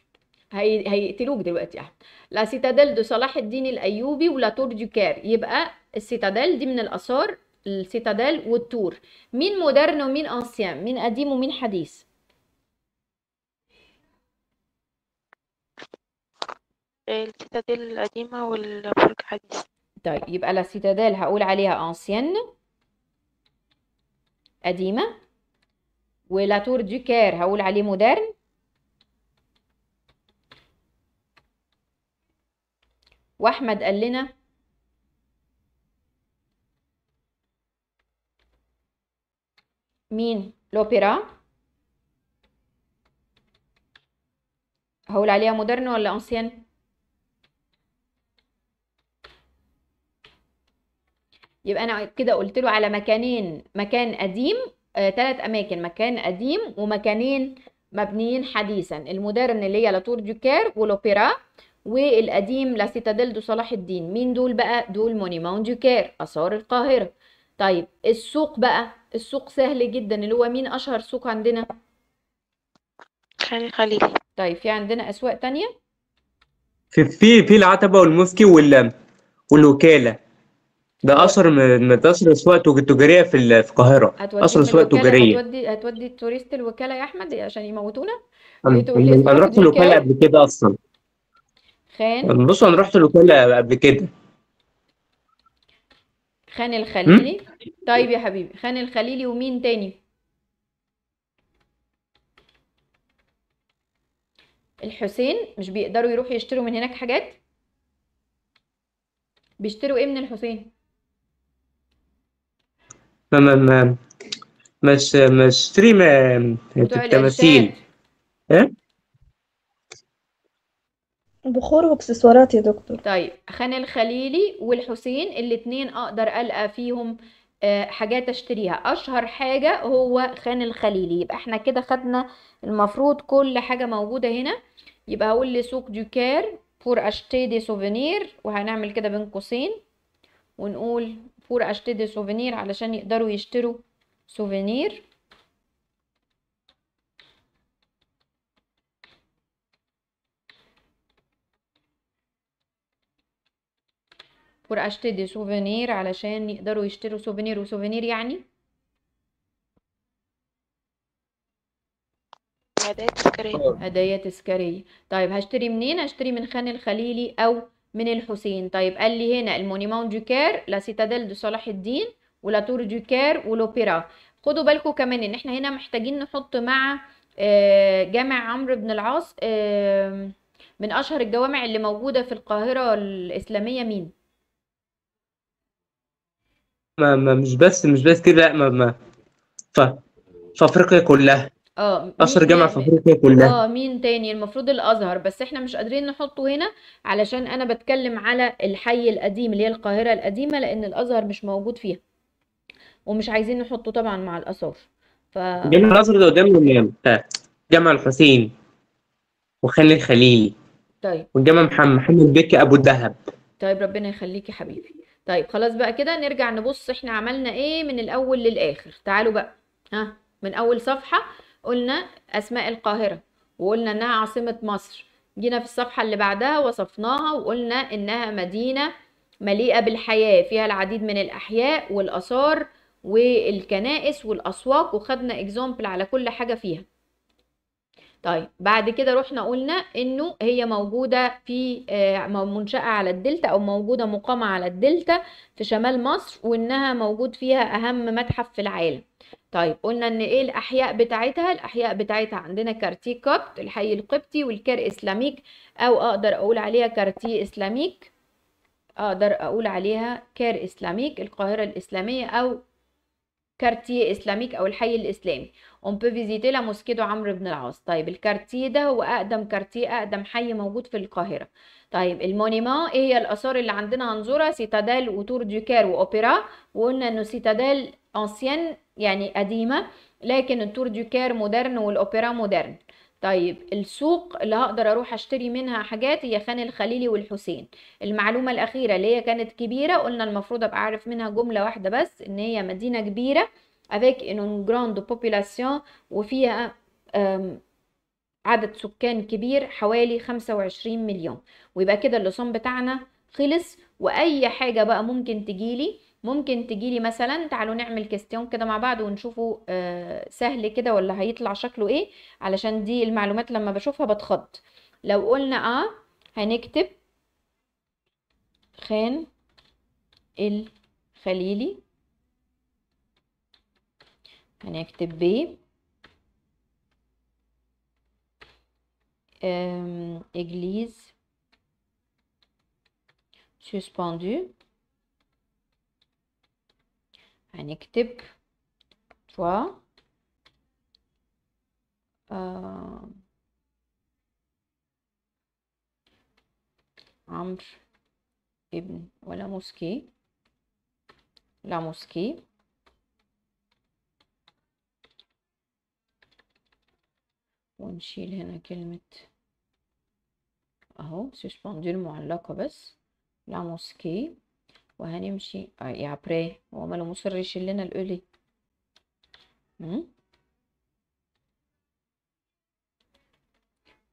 هي... هيقتلوك دلوقتي احمد لا سيتادل دو صلاح الدين الايوبي ولا تور دو كير يبقى السيتادل دي من الاثار السيتادل والتور مين مودرن ومين انسيان مين قديم ومين حديث السيتادل القديمة والبرج الحديث طيب يبقى لا سيتاديل هقول عليها انسيان قديمه ولا تور دو كير هقول عليه مودرن واحمد قال لنا مين لوبيرا هقول عليها مودرن ولا انسيان يبقى انا كده قلت له على مكانين مكان قديم ثلاث آه، اماكن مكان قديم ومكانين مبنيين حديثا المودرن اللي هي لاتور كير ولوبيرا والقديم لا سيتاديل دو صلاح الدين مين دول بقى دول مونيمون كير اثار القاهره طيب السوق بقى السوق سهل جدا اللي هو مين اشهر سوق عندنا خان خليلي طيب في عندنا اسواق تانية في في في العتبه والمسكي وال والوكاله ده اثر من من قصر اسواق تجاريه في في القاهره قصر اسواق تجاريه هتودي هتودي التوريست الوكالة يا أحمد عشان يموتونا انا رحت الوكاله قبل كده اصلا خان بص انا رحت الوكاله قبل كده خان الخليلي طيب يا حبيبي خان الخليلي ومين تاني الحسين مش بيقدروا يروحوا يشتروا من هناك حاجات بيشتروا ايه من الحسين ما ما ما ما ما ما التماثيل إيه؟ بخور واكسسوارات يا دكتور طيب خان الخليلي والحسين الاتنين اقدر القى فيهم آه، حاجات اشتريها اشهر حاجة هو خان الخليلي يبقى احنا كده خدنا المفروض كل حاجة موجودة هنا يبقى هقول لسوق دوكار بور اشتي دي سوفينير وهنعمل كده بين قوسين ونقول فور acheter دي سوفينير علشان يقدروا يشتروا سوفينير فور acheter دي سوفينير علشان يقدروا يشتروا سوفينير وسوفينير يعني هدايا تذكارية هدايا تذكارية طيب هشتري منين هشتري من خان الخليلي او من الحسين طيب قال لي هنا المونيمون دو كير لا سيتاديل دو صلاح الدين ولا تور دو كير والاوبرا خدوا بالكم كمان ان احنا هنا محتاجين نحط مع آه، جامع عمرو بن العاص آه، من اشهر الجوامع اللي موجوده في القاهره الاسلاميه مين ما, مش بس مش بس كده لا ما, ما ف افريقيا كلها اه اشهر جامعه في يعني؟ افريقيا كلها اه مين تاني المفروض الازهر بس احنا مش قادرين نحطه هنا علشان انا بتكلم على الحي القديم اللي هي القاهره القديمه لان الازهر مش موجود فيها ومش عايزين نحطه طبعا مع الاثار ف جامع الازهر ده قدام المنام طيب، جامع الحسين وخان الخليلي طيب وجامع محمد محمد بك ابو الذهب طيب ربنا يخليك يا حبيبي طيب خلاص بقى كده نرجع نبص احنا عملنا ايه من الاول للاخر تعالوا بقى ها من اول صفحه قلنا أسماء القاهرة وقلنا إنها عاصمة مصر جينا في الصفحة اللي بعدها وصفناها وقلنا إنها مدينة مليئة بالحياة فيها العديد من الأحياء والآثار والكنائس والأسواق وخدنا إكزامبل على كل حاجة فيها طيب بعد كده رحنا قلنا انه هي موجودة في آه، منشأة على الدلتا او موجودة مقامة على الدلتا في شمال مصر وانها موجود فيها اهم متحف في العالم طيب قلنا ان ايه الاحياء بتاعتها الاحياء بتاعتها عندنا كارتي كابت الحي القبطي والكير اسلاميك او اقدر اقول عليها كارتي اسلاميك اقدر اقول عليها كار اسلاميك القاهرة الاسلامية او كارتيه اسلاميك او الحي الاسلامي اون بو فيزيتي لا موسكي دو عمرو بن العاص طيب الكارتيه ده هو اقدم كارتيه اقدم حي موجود في القاهره طيب المونيمون ايه هي الاثار اللي عندنا هنزورها سيتادال وتور كار واوبرا وقلنا انه سيتادال انسيان يعني قديمه لكن التور كار مودرن والاوبرا مودرن طيب السوق اللي هقدر اروح اشتري منها حاجات هي خان الخليلي والحسين المعلومه الاخيره اللي هي كانت كبيره قلنا المفروض ابقى عارف منها جمله واحده بس ان هي مدينه كبيره افيك انون جراند بوبيلاسيون وفيها عدد سكان كبير حوالي 25 مليون ويبقى كده اللصان بتاعنا خلص واي حاجه بقى ممكن تجيلي ممكن تجيلي مثلا تعالوا نعمل كيستيون كده مع بعض ونشوفه آه، سهل كده ولا هيطلع شكله ايه علشان دي المعلومات لما بشوفها بتخض لو قلنا اه هنكتب خان الخليلي هنكتب ب إجليز سسباندو هنكتب يعني توا آه، عمرو ابن ولا موسكي لا موسكي ونشيل هنا كلمة اهو سسبندير معلقة بس لا موسكي وهنمشي آه، يا عبراه هو ما لو مصر يشيل لنا القلي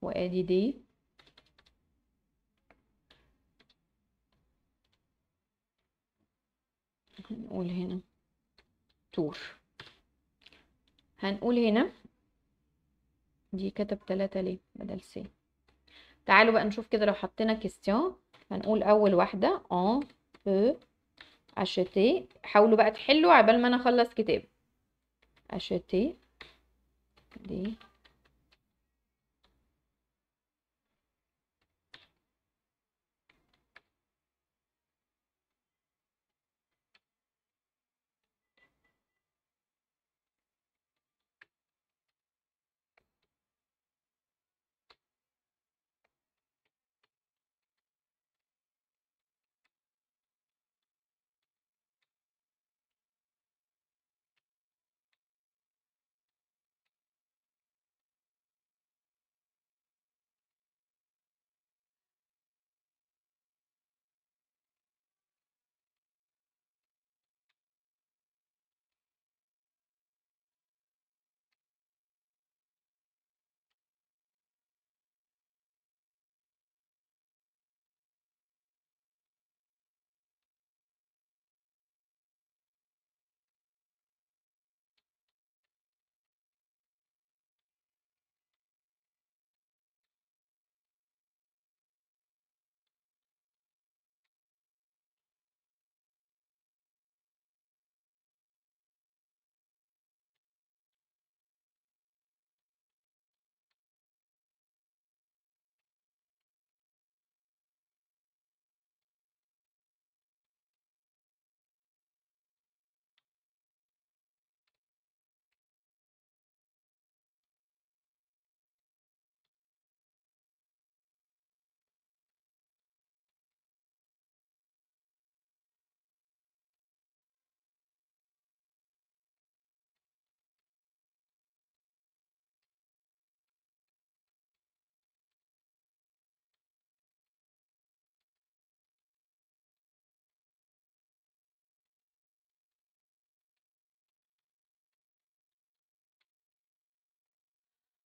وادي دي هنقول هنا تور هنقول هنا دي كتب تلاتة ليه بدل سي تعالوا بقى نشوف كده لو حطينا كيستيون هنقول اول واحدة اه peux اشتي حاولوا بقى تحلوا عبال ما انا اخلص كتاب اشتي دي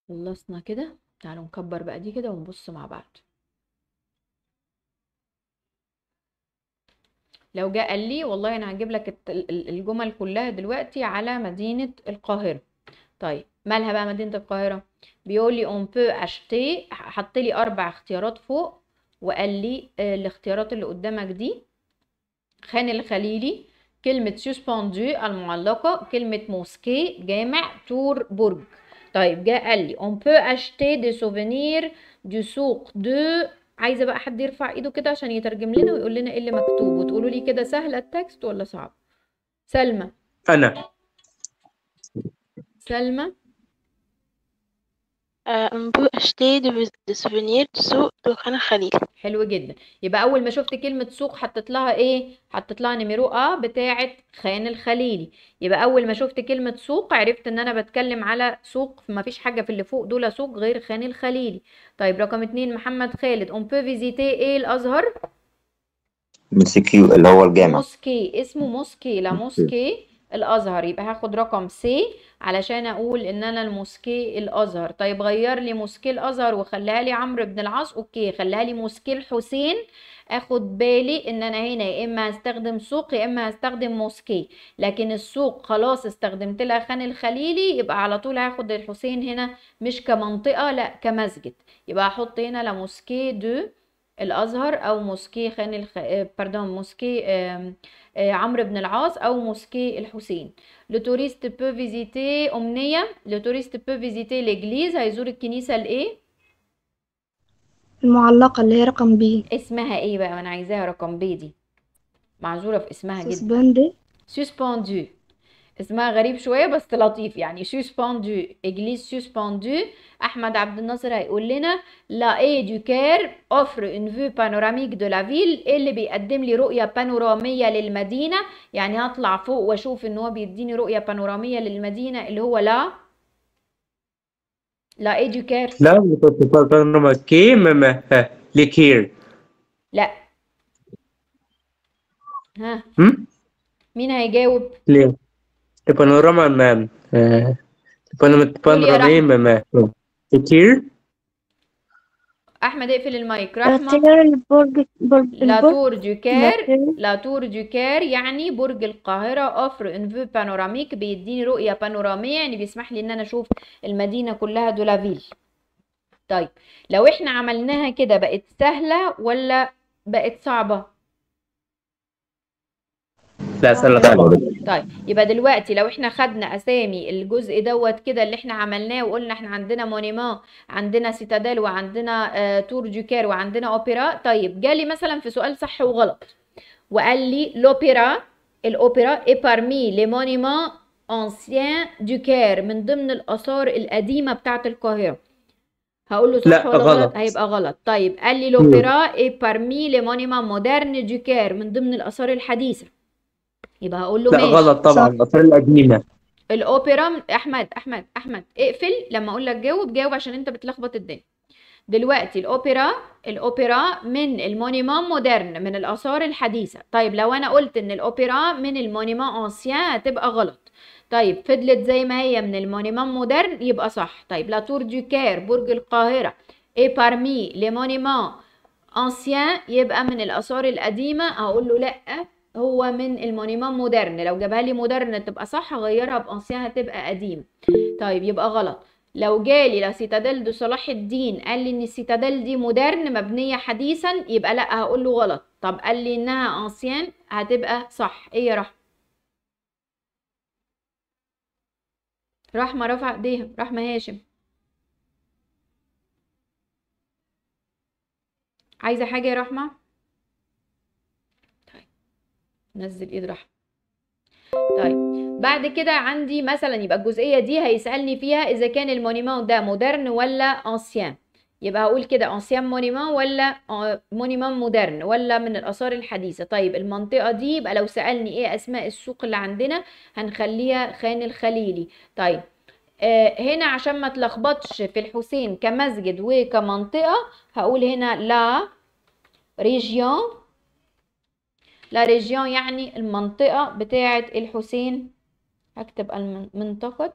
خلصنا كده تعالوا نكبر بقى دي كده ونبص مع بعض لو جه قال لي والله انا هجيب لك الجمل كلها دلوقتي على مدينة القاهرة طيب مالها بقى مدينة القاهرة بيقول لي اون بو اشتي حط لي اربع اختيارات فوق وقال لي آه، الاختيارات اللي قدامك دي خان الخليلي كلمة سسباندو المعلقة كلمة موسكي جامع تور برج طيب جاء قال لي on peut acheter des souvenirs du سوق de عايزه بقى حد يرفع ايده كده عشان يترجم لنا ويقول لنا ايه اللي مكتوب وتقولوا لي كده سهل التكست ولا صعب سلمى انا سلمى آه، بو اشتي دو des des سوق دخان الخليل حلو جدا يبقى اول ما شفت كلمه سوق حطيت لها ايه حطيت لها نيميرو اه بتاعه خان الخليلي يبقى اول ما شفت كلمه سوق عرفت ان انا بتكلم على سوق ما فيش حاجه في اللي فوق دول سوق غير خان الخليلي طيب رقم اتنين محمد خالد اون بو فيزيتي ايه الازهر مسكي اللي هو الجامع موسكي اسمه موسكي لا موسكي الازهر يبقى هاخد رقم سي علشان اقول ان انا الموسكي الازهر طيب غير لي موسكي الازهر وخليها لي عمرو بن العاص اوكي خليها لي موسكي الحسين اخد بالي ان انا هنا يا اما هستخدم سوق يا اما هستخدم موسكي لكن السوق خلاص استخدمت لها خان الخليلي يبقى على طول هاخد الحسين هنا مش كمنطقه لا كمسجد يبقى هحط هنا لا دو الازهر او موسكي خان الخ... باردون موسكي آه، عمرو بن العاص او موسكي الحسين لو توريست بو فيزيتي امنيه لو توريست بو فيزيتي ليجليز هيزور الكنيسه الايه المعلقه اللي هي رقم بي اسمها ايه بقى انا عايزاها رقم بي دي معذوره في اسمها جدا سسبندي سسبندي اسمها غريب شويه بس لطيف يعني سوسباندو اجليس سوسباندو احمد عبد الناصر هيقول لنا لا اي دو كير اوفر ان فيو بانوراميك دو لا فيل اللي بيقدم لي رؤيه بانوراميه للمدينه يعني هطلع فوق واشوف ان هو بيديني رؤيه بانوراميه للمدينه اللي هو لا لا اي دو كير لا كي لكير لا ها مين هيجاوب؟ ليه؟ de panorama mam. de panorama mam. كتير احمد اقفل المايك رحمه لاتور دو كير لاتور دو كير يعني برج القاهره اوفر ان فيو بانوراميك بيديني رؤيه بانوراميه يعني بيسمح لي ان انا اشوف المدينه كلها دولافيل طيب لو احنا عملناها كده بقت سهله ولا بقت صعبه لا آه. سله طيب. نعم، طيب يبقى دلوقتي لو احنا خدنا اسامي الجزء دوت كده اللي احنا عملناه وقلنا احنا عندنا مونيما عندنا سيتادال وعندنا آه تور دوكير وعندنا اوبرا طيب جالي مثلا في سؤال صح وغلط وقال لي لوبيرا الاوبرا اي بارمي لي مونيما انسيان دوكير من ضمن الاثار القديمه بتاعه القاهره هقول له صح لا ولا غلط. غلط هيبقى غلط طيب قال لي لوبيرا اي بارمي لي مونيما مودرن دوكير من ضمن الاثار الحديثه يبقى هقول له لا ماشي غلط طبعا مصر القديمه الاوبرا احمد احمد احمد اقفل لما اقول لك جاوب جاوب عشان انت بتلخبط الدنيا دلوقتي الاوبرا الاوبرا من المونيمون مودرن من الاثار الحديثه طيب لو انا قلت ان الاوبرا من المونيمون انسيان هتبقى غلط طيب فضلت زي ما هي من المونيمون مودرن يبقى صح طيب لا تور دو كير برج القاهره اي بارمي لي مونيمون انسيان يبقى من الاثار القديمه هقول له لا هو من المونيمان مودرن لو جابها لي مودرن تبقى صح هغيرها بانسيان هتبقى قديم طيب يبقى غلط لو جالي لا سيتادل دو صلاح الدين قال لي ان السيتاديل دي مودرن مبنيه حديثا يبقى لا هقول له غلط طب قال لي انها انسيان هتبقى صح ايه يا رحمه رحمه رفع ايديها رحمه هاشم عايزه حاجه يا رحمه نزل ايد راحه طيب بعد كده عندي مثلا يبقى الجزئيه دي هيسالني فيها اذا كان المونيمون ده مودرن ولا انسيان يبقى هقول كده انسيان مونيمون ولا مونيمون مودرن ولا من الاثار الحديثه طيب المنطقه دي يبقى لو سالني ايه اسماء السوق اللي عندنا هنخليها خان الخليلي طيب آه هنا عشان ما تلخبطش في الحسين كمسجد وكمنطقه هقول هنا لا ريجيون لا ريجيون يعني المنطقة بتاعة الحسين هكتب المنطقة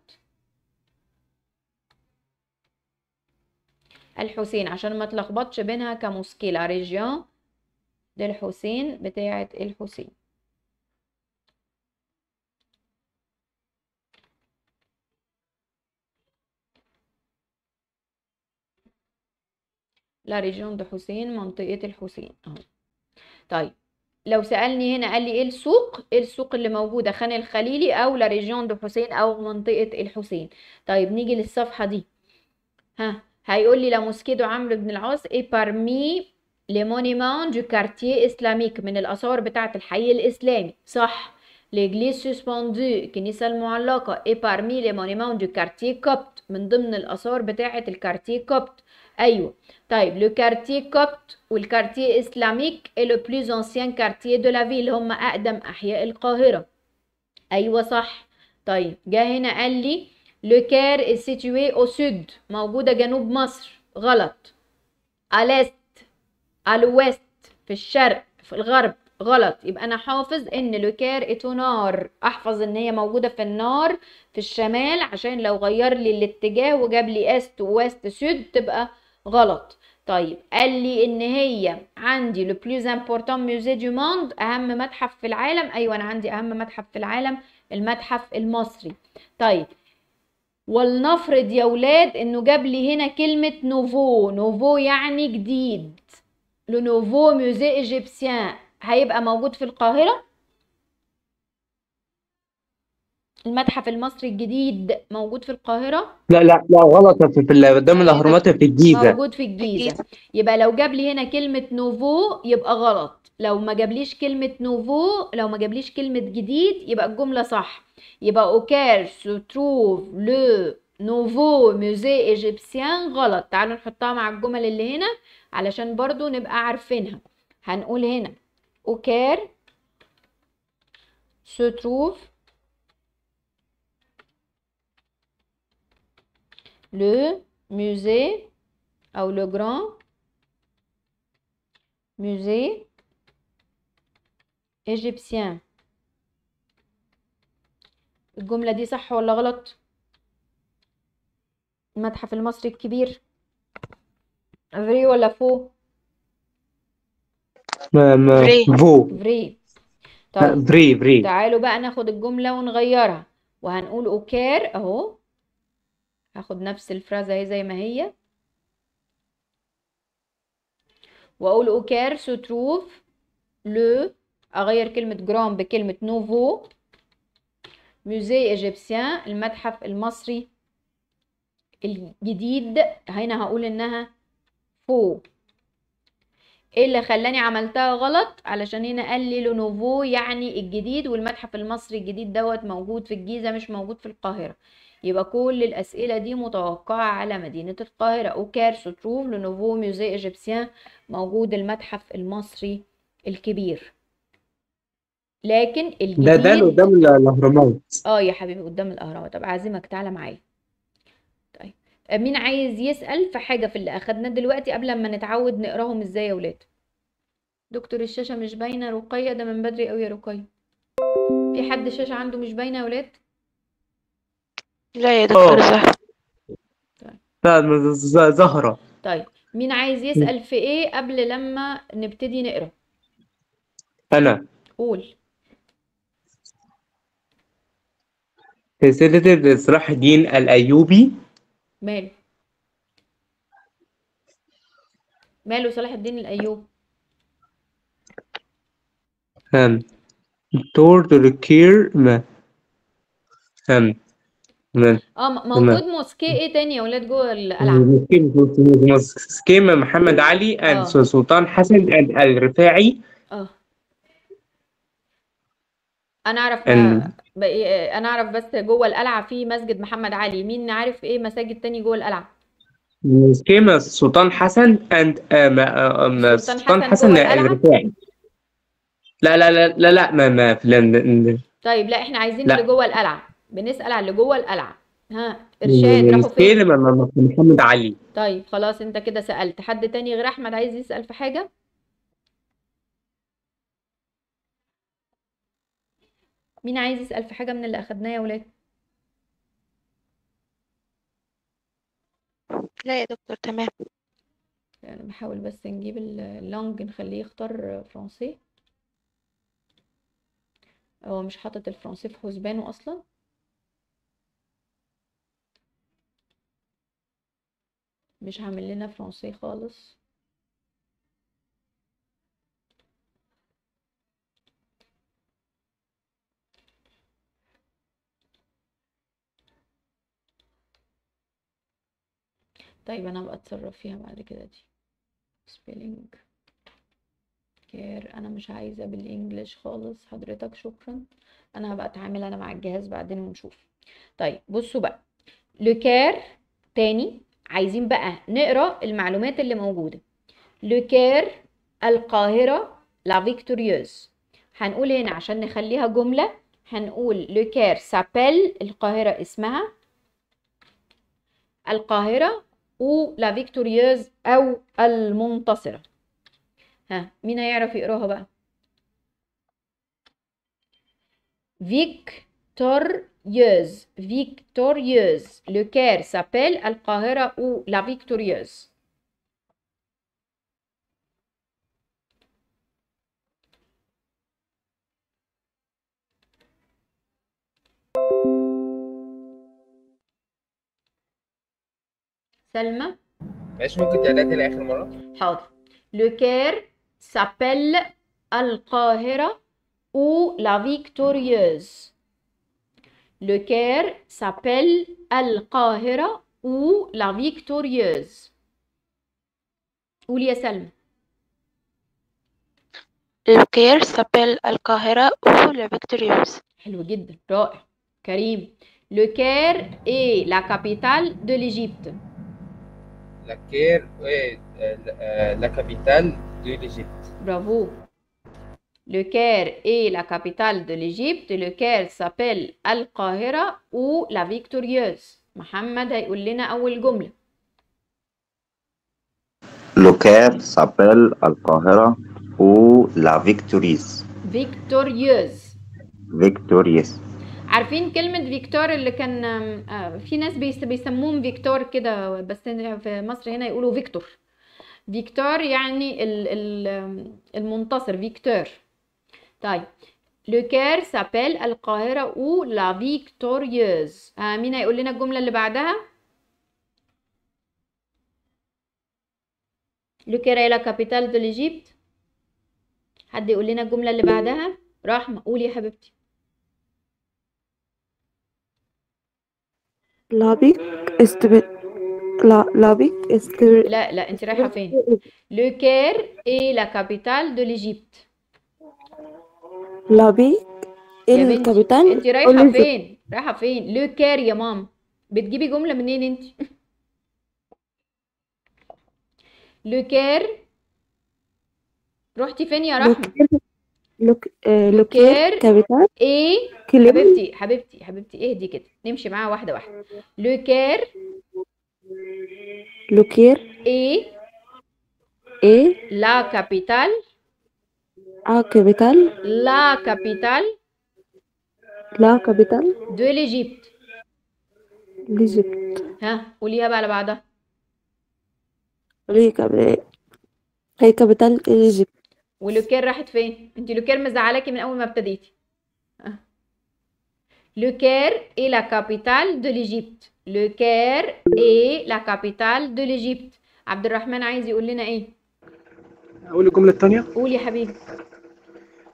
الحسين عشان ما تلخبطش بينها لا ريجيون الحسين بتاعة الحسين لا ريجيون دي حسين منطقة الحسين اهو طيب لو سألني هنا قال لي ايه السوق ايه السوق اللي موجودة خان الخليلي او لا ريجيون دو حسين او منطقة الحسين طيب نيجي للصفحة دي ها هيقول لي لا موسكيدو عمرو بن العاص اي بارمي لي مونيمون دو كارتيه اسلاميك من الاثار بتاعة الحي الاسلامي صح ليجليس سوسبوندو الكنيسة المعلقة اي بارمي لي مونيمون دو كارتيه كوبت من ضمن الاثار بتاعة الكارتيه كوبت ايوه طيب لو كارتي كوبت والكارتي اسلاميك لو بلوز انسيان كارتي دو لا فيل هم اقدم احياء القاهره ايوه صح طيب جه هنا قال لي لو كار سيتوي او سود موجوده جنوب مصر غلط الاست الويست في الشرق في الغرب غلط يبقى انا حافظ ان لوكار اتو نار احفظ ان هي موجوده في النار في الشمال عشان لو غير لي الاتجاه وجاب لي است وويست سود تبقى غلط طيب قال لي ان هي عندي لو بلوز امبورتون ميوزي دو موند اهم متحف في العالم ايوه انا عندي اهم متحف في العالم المتحف المصري طيب ولنفرض يا ولاد انه جاب لي هنا كلمه نوفو نوفو يعني جديد لو نوفو ميوزي ايجيبسيان هيبقى موجود في القاهره المتحف المصري الجديد موجود في القاهرة؟ لا لا لا غلط في قدام الأهرامات في الجيزة موجود في الجيزة يبقى لو جاب لي هنا كلمة نوفو يبقى غلط لو ما جابليش كلمة نوفو لو ما جابليش كلمة جديد يبقى الجملة صح يبقى أوكار سو تروف لو نوفو ميوزي إيجيبسيان غلط تعالوا نحطها مع الجمل اللي هنا علشان برضو نبقى عارفينها هنقول هنا أوكار سو تروف le musée أو le grand musée égyptien الجملة دي صح ولا غلط المتحف المصري الكبير فري ولا فو فو فري طيب فري فري تعالوا بقى ناخد الجملة ونغيرها وهنقول اوكير اهو هاخد نفس الفرازة اهي زي ما هي واقول اوكار سو تروف لو اغير كلمة جرام بكلمة نوفو ميوزي ايجيبسيان المتحف المصري الجديد هنا هقول انها فو ايه اللي خلاني عملتها غلط علشان هنا قال لي لونوفو يعني الجديد والمتحف المصري الجديد دوت موجود في الجيزه مش موجود في القاهره يبقى كل الأسئلة دي متوقعة على مدينة القاهرة أوكار ستروف لنوفو ميوزي إيجيبسيان موجود المتحف المصري الكبير لكن الجديد ده ده قدام الأهرامات اه يا حبيبي قدام الأهرامات طب عازمك تعالى معايا طيب مين عايز يسأل في حاجة في اللي أخدناه دلوقتي قبل ما نتعود نقراهم ازاي يا ولاد دكتور الشاشة مش باينة رقية ده من بدري قوي يا رقية في حد الشاشة عنده مش باينة يا ولاد لا يا دكتور آه. زهرة لا زهرة طيب مين عايز يسأل في ايه قبل لما نبتدي نقرا أنا قول سلسلة الإصلاح صلاح الدين الأيوبي ماله ماله صلاح الدين الأيوبي um, toward the care um, اه موجود موسكي موسكيه ايه تاني يا ولاد جوه القلعه موسكي محمد علي اند اه سلطان حسن اند الرفاعي اه انا اعرف ب- انا اعرف بس جوه القلعه في مسجد محمد علي مين عارف ايه مساجد تاني جوه القلعه مسكيمة سلطان حسن اند آم- آم- سلطان سلطان حسن حسن القلعه الرفاعي لا لا لا لا لا ما ما في- طيب لا احنا عايزين اللي جوه القلعه بنسال على اللي جوه القلعه ها ارشاد يعني راحوا فين محمد علي طيب خلاص انت كده سالت حد تاني غير احمد عايز يسال في حاجه مين عايز يسال في حاجه من اللي اخدناه يا ولاد لا يا دكتور تمام انا بحاول بس نجيب اللونج نخليه يختار فرنسي هو مش حاطط الفرنسي في حسبانه اصلا مش هعمل لنا فرنسي خالص طيب انا هبقى اتصرف فيها بعد كده دي سبيلينج كير انا مش عايزه بالانجلش خالص حضرتك شكرا انا هبقى اتعامل انا مع الجهاز بعدين ونشوف طيب بصوا بقى لو تاني عايزين بقى نقرا المعلومات اللي موجوده لوكير القاهره لا فيكتوريوز هنقول هنا عشان نخليها جمله هنقول لوكير سابيل القاهره اسمها القاهره و لا فيكتوريوز او المنتصره ها مين هيعرف يقراها بقى فيكتور victorieuse, Le Caire s'appelle Al-Qahira ou la victorieuse. Salma Le caire s'appelle al اخر s'appelle ou la victorieuse le Caire s'appelle Al-Qahira ou la victorieuse. Oulia Salm. Le Caire s'appelle Al-Qahira ou la victorieuse. حلو Le Caire est la capitale de l'Égypte. Le Caire est euh, euh, la capitale de l'Égypte. Bravo. Le Caire est la capitale de l'Égypte. Le Caire s'appelle Al-Qahira ou la victorieuse. محمد هيقول لنا أول جملة. Le Caire s'appelle Al-Qahira ou la victorieuse. Victorieuse. Victorieuse. عارفين كلمة فيكتور اللي كان في ناس بيسموهم فيكتور كده بس في مصر هنا يقولوا فيكتور فيكتور يعني المنتصر فيكتور طيب لو كير سابيل القاهرة أو لا فيكتوريوز آه مين هيقول لنا الجملة اللي بعدها؟ لو كير هي لا كابيتال دو ليجيبت حد يقول لنا الجملة اللي بعدها؟ رحمة قولي يا حبيبتي لابيك استب لا لابيك استبد لا لا انت رايحة فين؟ لو كير اي لا كابيتال دو ليجيبت لا بيك إيه يا انت رايحه فين رايحه فين لو كير يا ماما بتجيبي جمله منين انت لو كير رحتي فين يا رحمه لو كير آه، كابيتان ايه حبيبتي حبيبتي حبيبتي اهدي كده نمشي معاها واحده واحده لو كير لو كير ايه ايه لا كابيتال A ah, capitale. La capitale. La capitale. De l'Égypte. l'Égypte. ها قوليها بقى على بعضها. هي كابيتال الإيجيبت. ولوكير راحت فين؟ انت لوكير مزعلاكي من أول ما ابتديتي. Le Caire est la capitale de l'Égypte. Le Caire est la capitale de l'Égypte. عبد الرحمن عايز يقول لنا ايه؟ اقول الجمله الثانيه؟ قول يا حبيبي.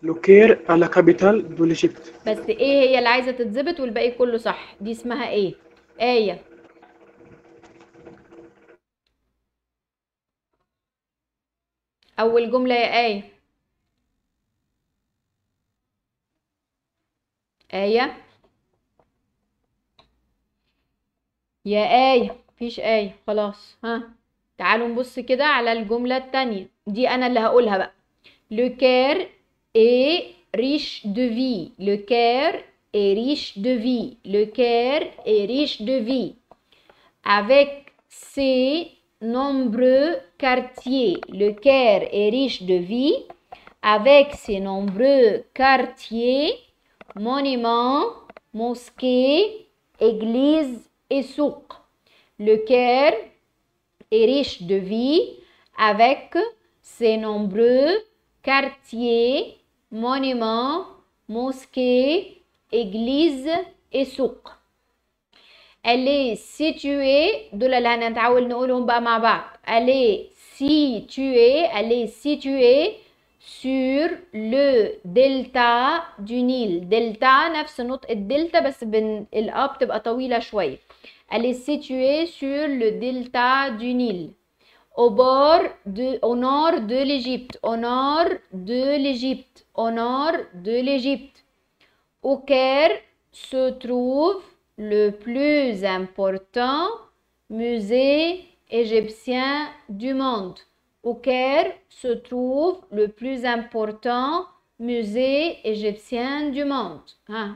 لوكير على كابيتال capitale de بس ايه هي اللي عايزه تتظبط والباقي كله صح دي اسمها ايه ايه اول جمله يا ايه ايه يا ايه مفيش ايه خلاص ها تعالوا نبص كده على الجمله الثانيه دي انا اللي هقولها بقى لوكير riche de vie. Le Caire est riche de vie. Le Caire est riche de vie. Avec ses nombreux quartiers. Le Caire est riche de vie. Avec ses nombreux quartiers, monuments, mosquées, églises et souks. Le Caire est riche de vie avec ses nombreux quartiers, monument, mosquée, église et souk. Elle est située, elle est située, elle est située sur le delta du Nil. Delta نفس نطق delta mais بن... الأ بتبقى طويلة شوية. Elle est située sur le delta du Nil au bord de, au nord de l'Égypte, au nord de l'Égypte, au nord de l'Égypte. Au Caire se trouve le plus important musée égyptien du monde. Au Caire se trouve le plus important musée égyptien du monde. Ah,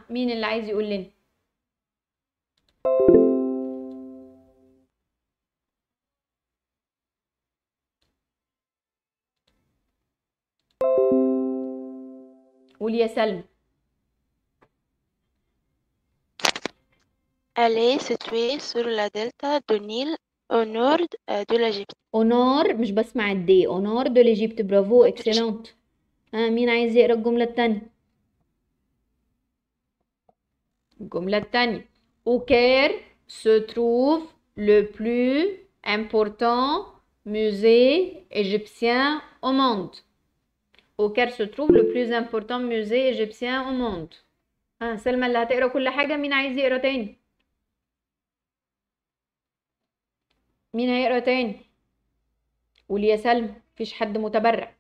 Elle est située sur la delta de Nil au nord euh, de l'Égypte. Au nord au nord de l'Égypte bravo excellent ها مين عايز Tani. se trouve le plus important musée égyptien au monde. وكار se لو بلوز plus ميوزي ايجيبسيان égyptien au ها آه سلمى اللي هتقرا كل حاجه مين عايز يقرا تاني مين هيقرا تاني قولي يا سلمى مفيش حد متبرع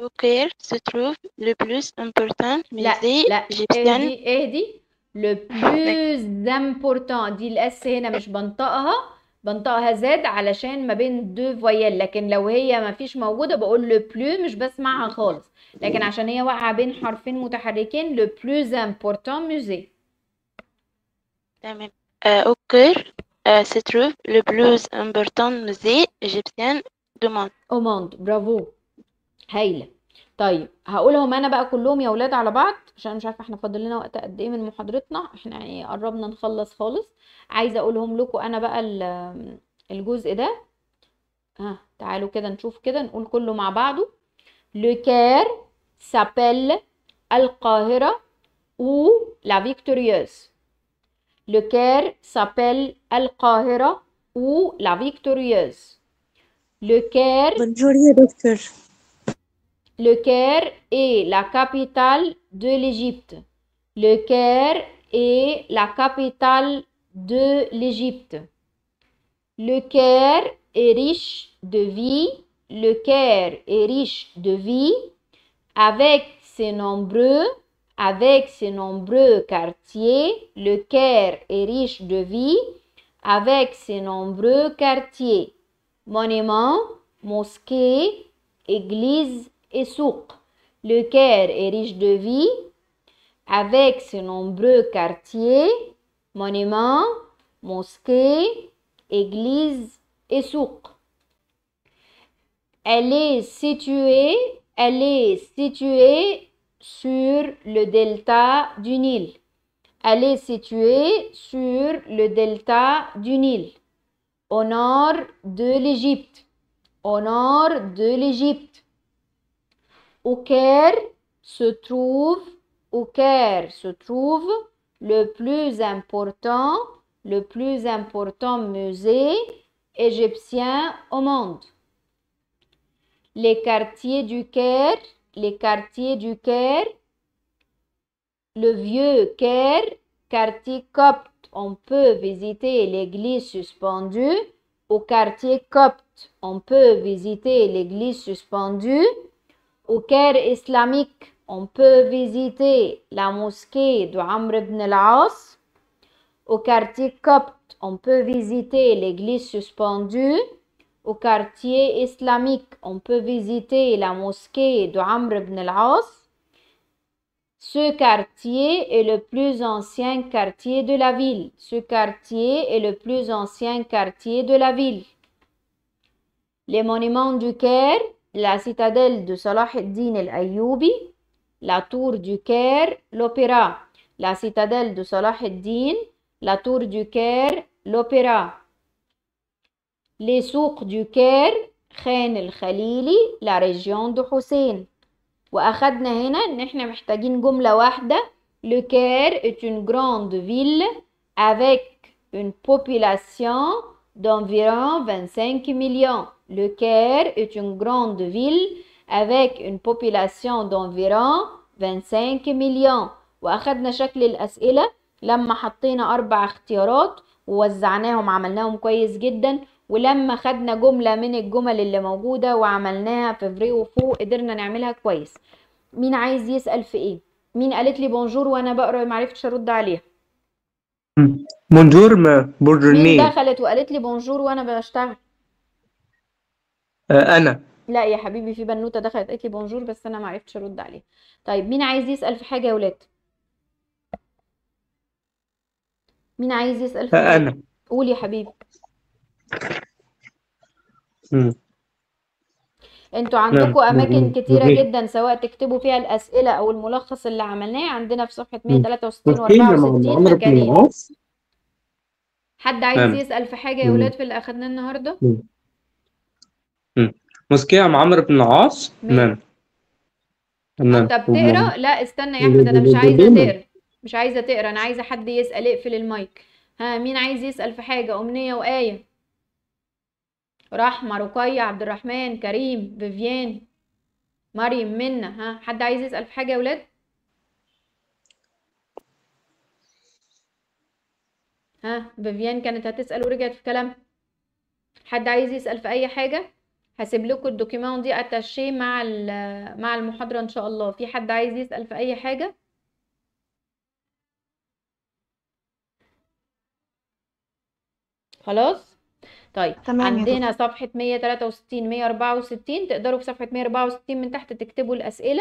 وكير se trouve le plus important لا لا اهدي اهدي لو بلوز امبورطون دي الاس هنا مش بنطقها بنطقها زاد علشان ما بين دو فويال لكن لو هي ما فيش موجوده بقول لو بلو مش بسمعها خالص لكن عشان هي واقعه بين حرفين متحركين لو بلوز امبورتون موزي تمام او كور لو trouve le plus important musée égyptien موند monde. Au monde, طيب هقولهم انا بقى كلهم يا ولاد على بعض عشان مش عارفه احنا فاضل لنا وقت قد ايه من محاضرتنا احنا يعني قربنا نخلص خالص عايزه اقولهم لكم انا بقى الجزء ده ها آه، تعالوا كده نشوف كده نقول كله مع بعضه لوكار سابيل القاهره او لا فيكتوريوز لوكار سابيل القاهره او لا فيكتوريوز لوكار بونجور يا دكتور Le Caire est la capitale de l'Égypte. Le Caire est la capitale de l'Égypte. Le Caire est riche de vie. Le Caire est riche de vie avec ses nombreux avec ses nombreux quartiers. Le Caire est riche de vie avec ses nombreux quartiers. Monuments, mosquées, églises, le Caire est riche de vie avec ses nombreux quartiers, monuments, mosquées, églises et souk. Elle est située, elle est située sur le delta du Nil. Elle est située sur le delta du Nil, au nord de l'Égypte. Au nord de l'Égypte. Au Caire se trouve, se trouve le plus important, le plus important musée égyptien au monde. Les quartiers du Caire, les quartiers du Caire, le vieux Caire, quartier copte, on peut visiter l'église suspendue. Au quartier copte, on peut visiter l'église suspendue. Au Caire islamique, on peut visiter la mosquée du ibn al Au quartier copte, on peut visiter l'église suspendue. Au quartier islamique, on peut visiter la mosquée de ibn al Ce quartier est le plus ancien quartier de la ville. Ce quartier est le plus ancien quartier de la ville. Les monuments du Caire la citadelle de Salah ad-Din al-Ayyubi, la tour du Caire, l'opéra. La citadelle de Salah ad-Din, la tour du Caire, l'opéra. Les souks du Caire, خان الخليلي لا ريجيون دو حسين واخدنا هنا ان احنا محتاجين جملة واحدة Le Caire est une grande ville avec une population d'environ 25 millions. Le Caire est une grande ville avec une population d'environ 25 مليون وأخذنا شكل الأسئلة لما حطينا أربع اختيارات ووزعناهم عملناهم كويس جدا ولما خدنا جملة من الجمل اللي موجودة وعملناها في فري وفو قدرنا نعملها كويس مين عايز يسأل في إيه؟ مين قالت لي بونجور وأنا بقرأ معرفتش أرد عليها بونجور ما بونجور مين دخلت وقالت لي بونجور وأنا بشتغل آه، انا لا يا حبيبي في بنوته دخلت قالت لي بونجور بس انا ما عرفتش ارد عليها طيب مين عايز يسال في حاجه يا ولاد مين عايز يسال في آه، حاجه انا قول يا حبيبي انتوا عندكم نعم. اماكن نعم. كتيره نعم. جدا سواء تكتبوا فيها الاسئله او الملخص اللي عملناه عندنا في صفحه 163 و 64 مجانيه حد عايز يسال في حاجه يا ولاد في اللي اخدناه النهارده؟ مسكية عم عمرو بن العاص تمام تمام انت بتقرا لا استنى يا احمد انا مش عايزه تقرا مش عايزه تقرا انا عايزه حد يسال اقفل المايك ها مين عايز يسال في حاجه امنيه وايه رحمه رقيه عبد الرحمن كريم فيفيان مريم منا ها حد عايز يسال في حاجه يا ولاد ها فيفيان كانت هتسال ورجعت في كلامها حد عايز يسال في اي حاجه هسيب لكم الدوكيومنت دي اتاشيه مع مع المحاضره ان شاء الله في حد عايز يسال في اي حاجه خلاص طيب تمام عندنا صفحه 163 164 تقدروا في صفحه 164 من تحت تكتبوا الاسئله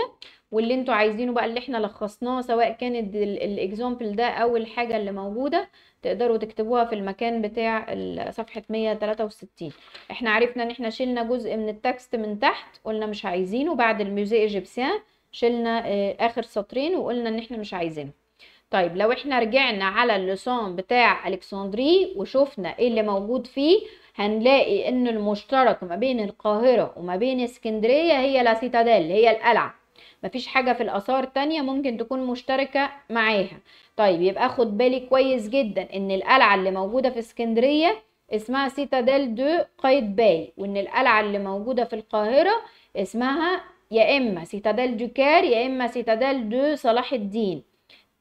واللي انتوا عايزينه بقى اللي احنا لخصناه سواء كانت الاكزامبل ده او الحاجه اللي موجوده تقدروا تكتبوها في المكان بتاع صفحه 163 احنا عرفنا ان احنا شلنا جزء من التكست من تحت قلنا مش عايزينه بعد الميوزي ايجيبسيان شلنا آه، اخر سطرين وقلنا ان احنا مش عايزينه طيب لو احنا رجعنا على اللسان بتاع الكسندري وشفنا ايه اللي موجود فيه هنلاقي ان المشترك ما بين القاهرة وما بين اسكندرية هي لا هي القلعة مفيش حاجة في الآثار تانية ممكن تكون مشتركة معاها طيب يبقى خد بالي كويس جدا ان القلعة اللي موجودة في اسكندرية اسمها سيتادال دو قايتباي وان القلعة اللي موجودة في القاهرة اسمها يا اما سيتادال دو كار يا اما سيتادال دو صلاح الدين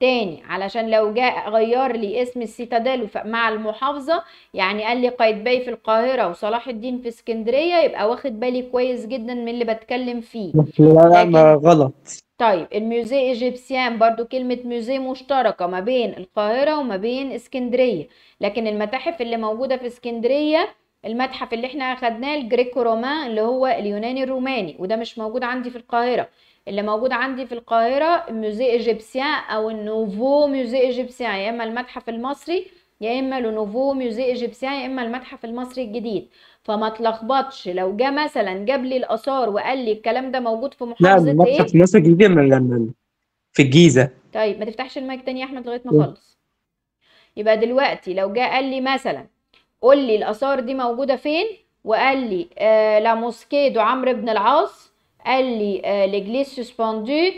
تاني علشان لو جاء غير لي اسم السيتادال مع المحافظة يعني قال لي قايتباي في القاهرة وصلاح الدين في اسكندرية يبقى واخد بالي كويس جدا من اللي بتكلم فيه لا لكن... غلط طيب الميوزي ايجيبسيان برضو كلمة ميوزي مشتركة ما بين القاهرة وما بين اسكندرية لكن المتاحف اللي موجودة في اسكندرية المتحف اللي احنا اخدناه الجريكو رومان اللي هو اليوناني الروماني وده مش موجود عندي في القاهرة اللي موجود عندي في القاهرة الميوزي ايجيبسيان او النوفو ميوزي ايجيبسيان يا اما المتحف المصري يا اما لونوفو ميوزي ايجيبسيان يا اما المتحف المصري الجديد فما تلخبطش لو جه مثلا جاب لي الاثار وقال لي الكلام ده موجود في محافظه لا المتحف المصري الجديد من في الجيزه طيب ما تفتحش المايك تاني يا احمد لغايه ما اخلص يبقى دلوقتي لو جه قال لي مثلا قول لي الاثار دي موجوده فين وقال لي آه لا موسكيه دو عمرو بن العاص قال لي آه لجليس سسباندو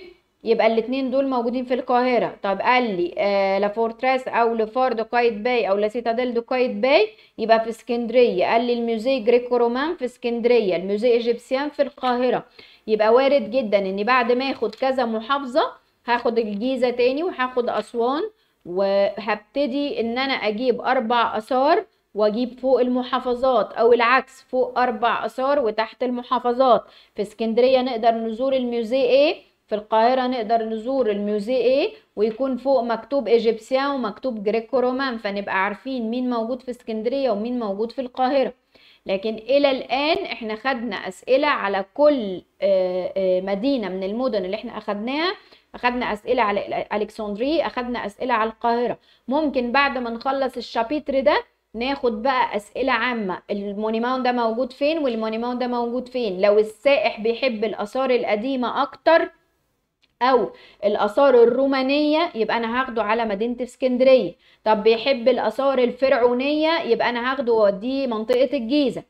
يبقى الاتنين دول موجودين في القاهرة طب قال لي آه لفورتريس أو لفار دو باي أو لسيتاديل دو قايت باي يبقى في اسكندرية قال لي الميوزي جريكو رومان في اسكندرية الميوزي إيجيبسيان في القاهرة يبقى وارد جدا إن بعد ما آخد كذا محافظة هاخد الجيزة تاني وهاخد أسوان وهبتدي إن أنا أجيب أربع آثار واجيب فوق المحافظات او العكس فوق اربع اثار وتحت المحافظات في اسكندريه نقدر نزور الميوزي ايه في القاهرة نقدر نزور الميوزي ايه ويكون فوق مكتوب ايجيبسيان ومكتوب جريكو رومان فنبقى عارفين مين موجود في اسكندرية ومين موجود في القاهرة لكن الى الان احنا خدنا اسئلة على كل آه، آه، مدينة من المدن اللي احنا اخدناها اخدنا اسئلة على الكسندريه اخدنا اسئلة على القاهرة ممكن بعد ما نخلص الشابيتر ده ناخد بقى اسئله عامه المونيمون ده موجود فين والمونيمون ده موجود فين لو السائح بيحب الاثار القديمه اكتر او الاثار الرومانيه يبقى انا هاخده على مدينه اسكندريه طب بيحب الاثار الفرعونيه يبقى انا هاخده واوديه منطقه الجيزه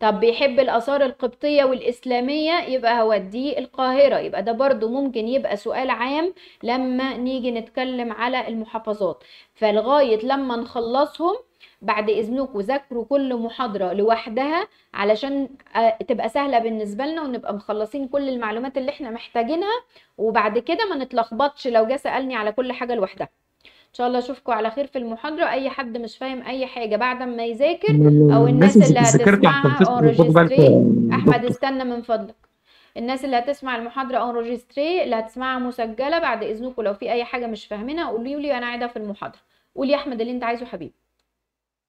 طب بيحب الاثار القبطيه والاسلاميه يبقى هوديه القاهره يبقى ده برضو ممكن يبقى سؤال عام لما نيجي نتكلم على المحافظات فلغايه لما نخلصهم بعد اذنكم ذاكروا كل محاضره لوحدها علشان آه، تبقى سهله بالنسبه لنا ونبقى مخلصين كل المعلومات اللي احنا محتاجينها وبعد كده ما نتلخبطش لو جه سالني على كل حاجه لوحدها ان شاء الله اشوفكم على خير في المحاضره اي حد مش فاهم اي حاجه بعد ما يذاكر او الناس اللي هتسمعها احمد استنى من فضلك الناس اللي هتسمع المحاضره اورجستري اللي هتسمعها مسجله بعد اذنكم لو في اي حاجه مش فاهمينها قولوا لي انا قاعده في المحاضره قول يا احمد اللي انت عايزه حبيبي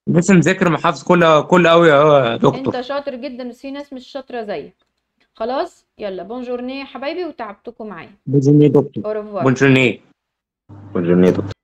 بس مذاكر محافظ كل كل قوي يا دكتور انت شاطر جدا بس في ناس مش شاطره زيك خلاص يلا بونجورني يا حبايبي وتعبتكم معايا بونجورني دكتور بونجورني بونجورني دكتور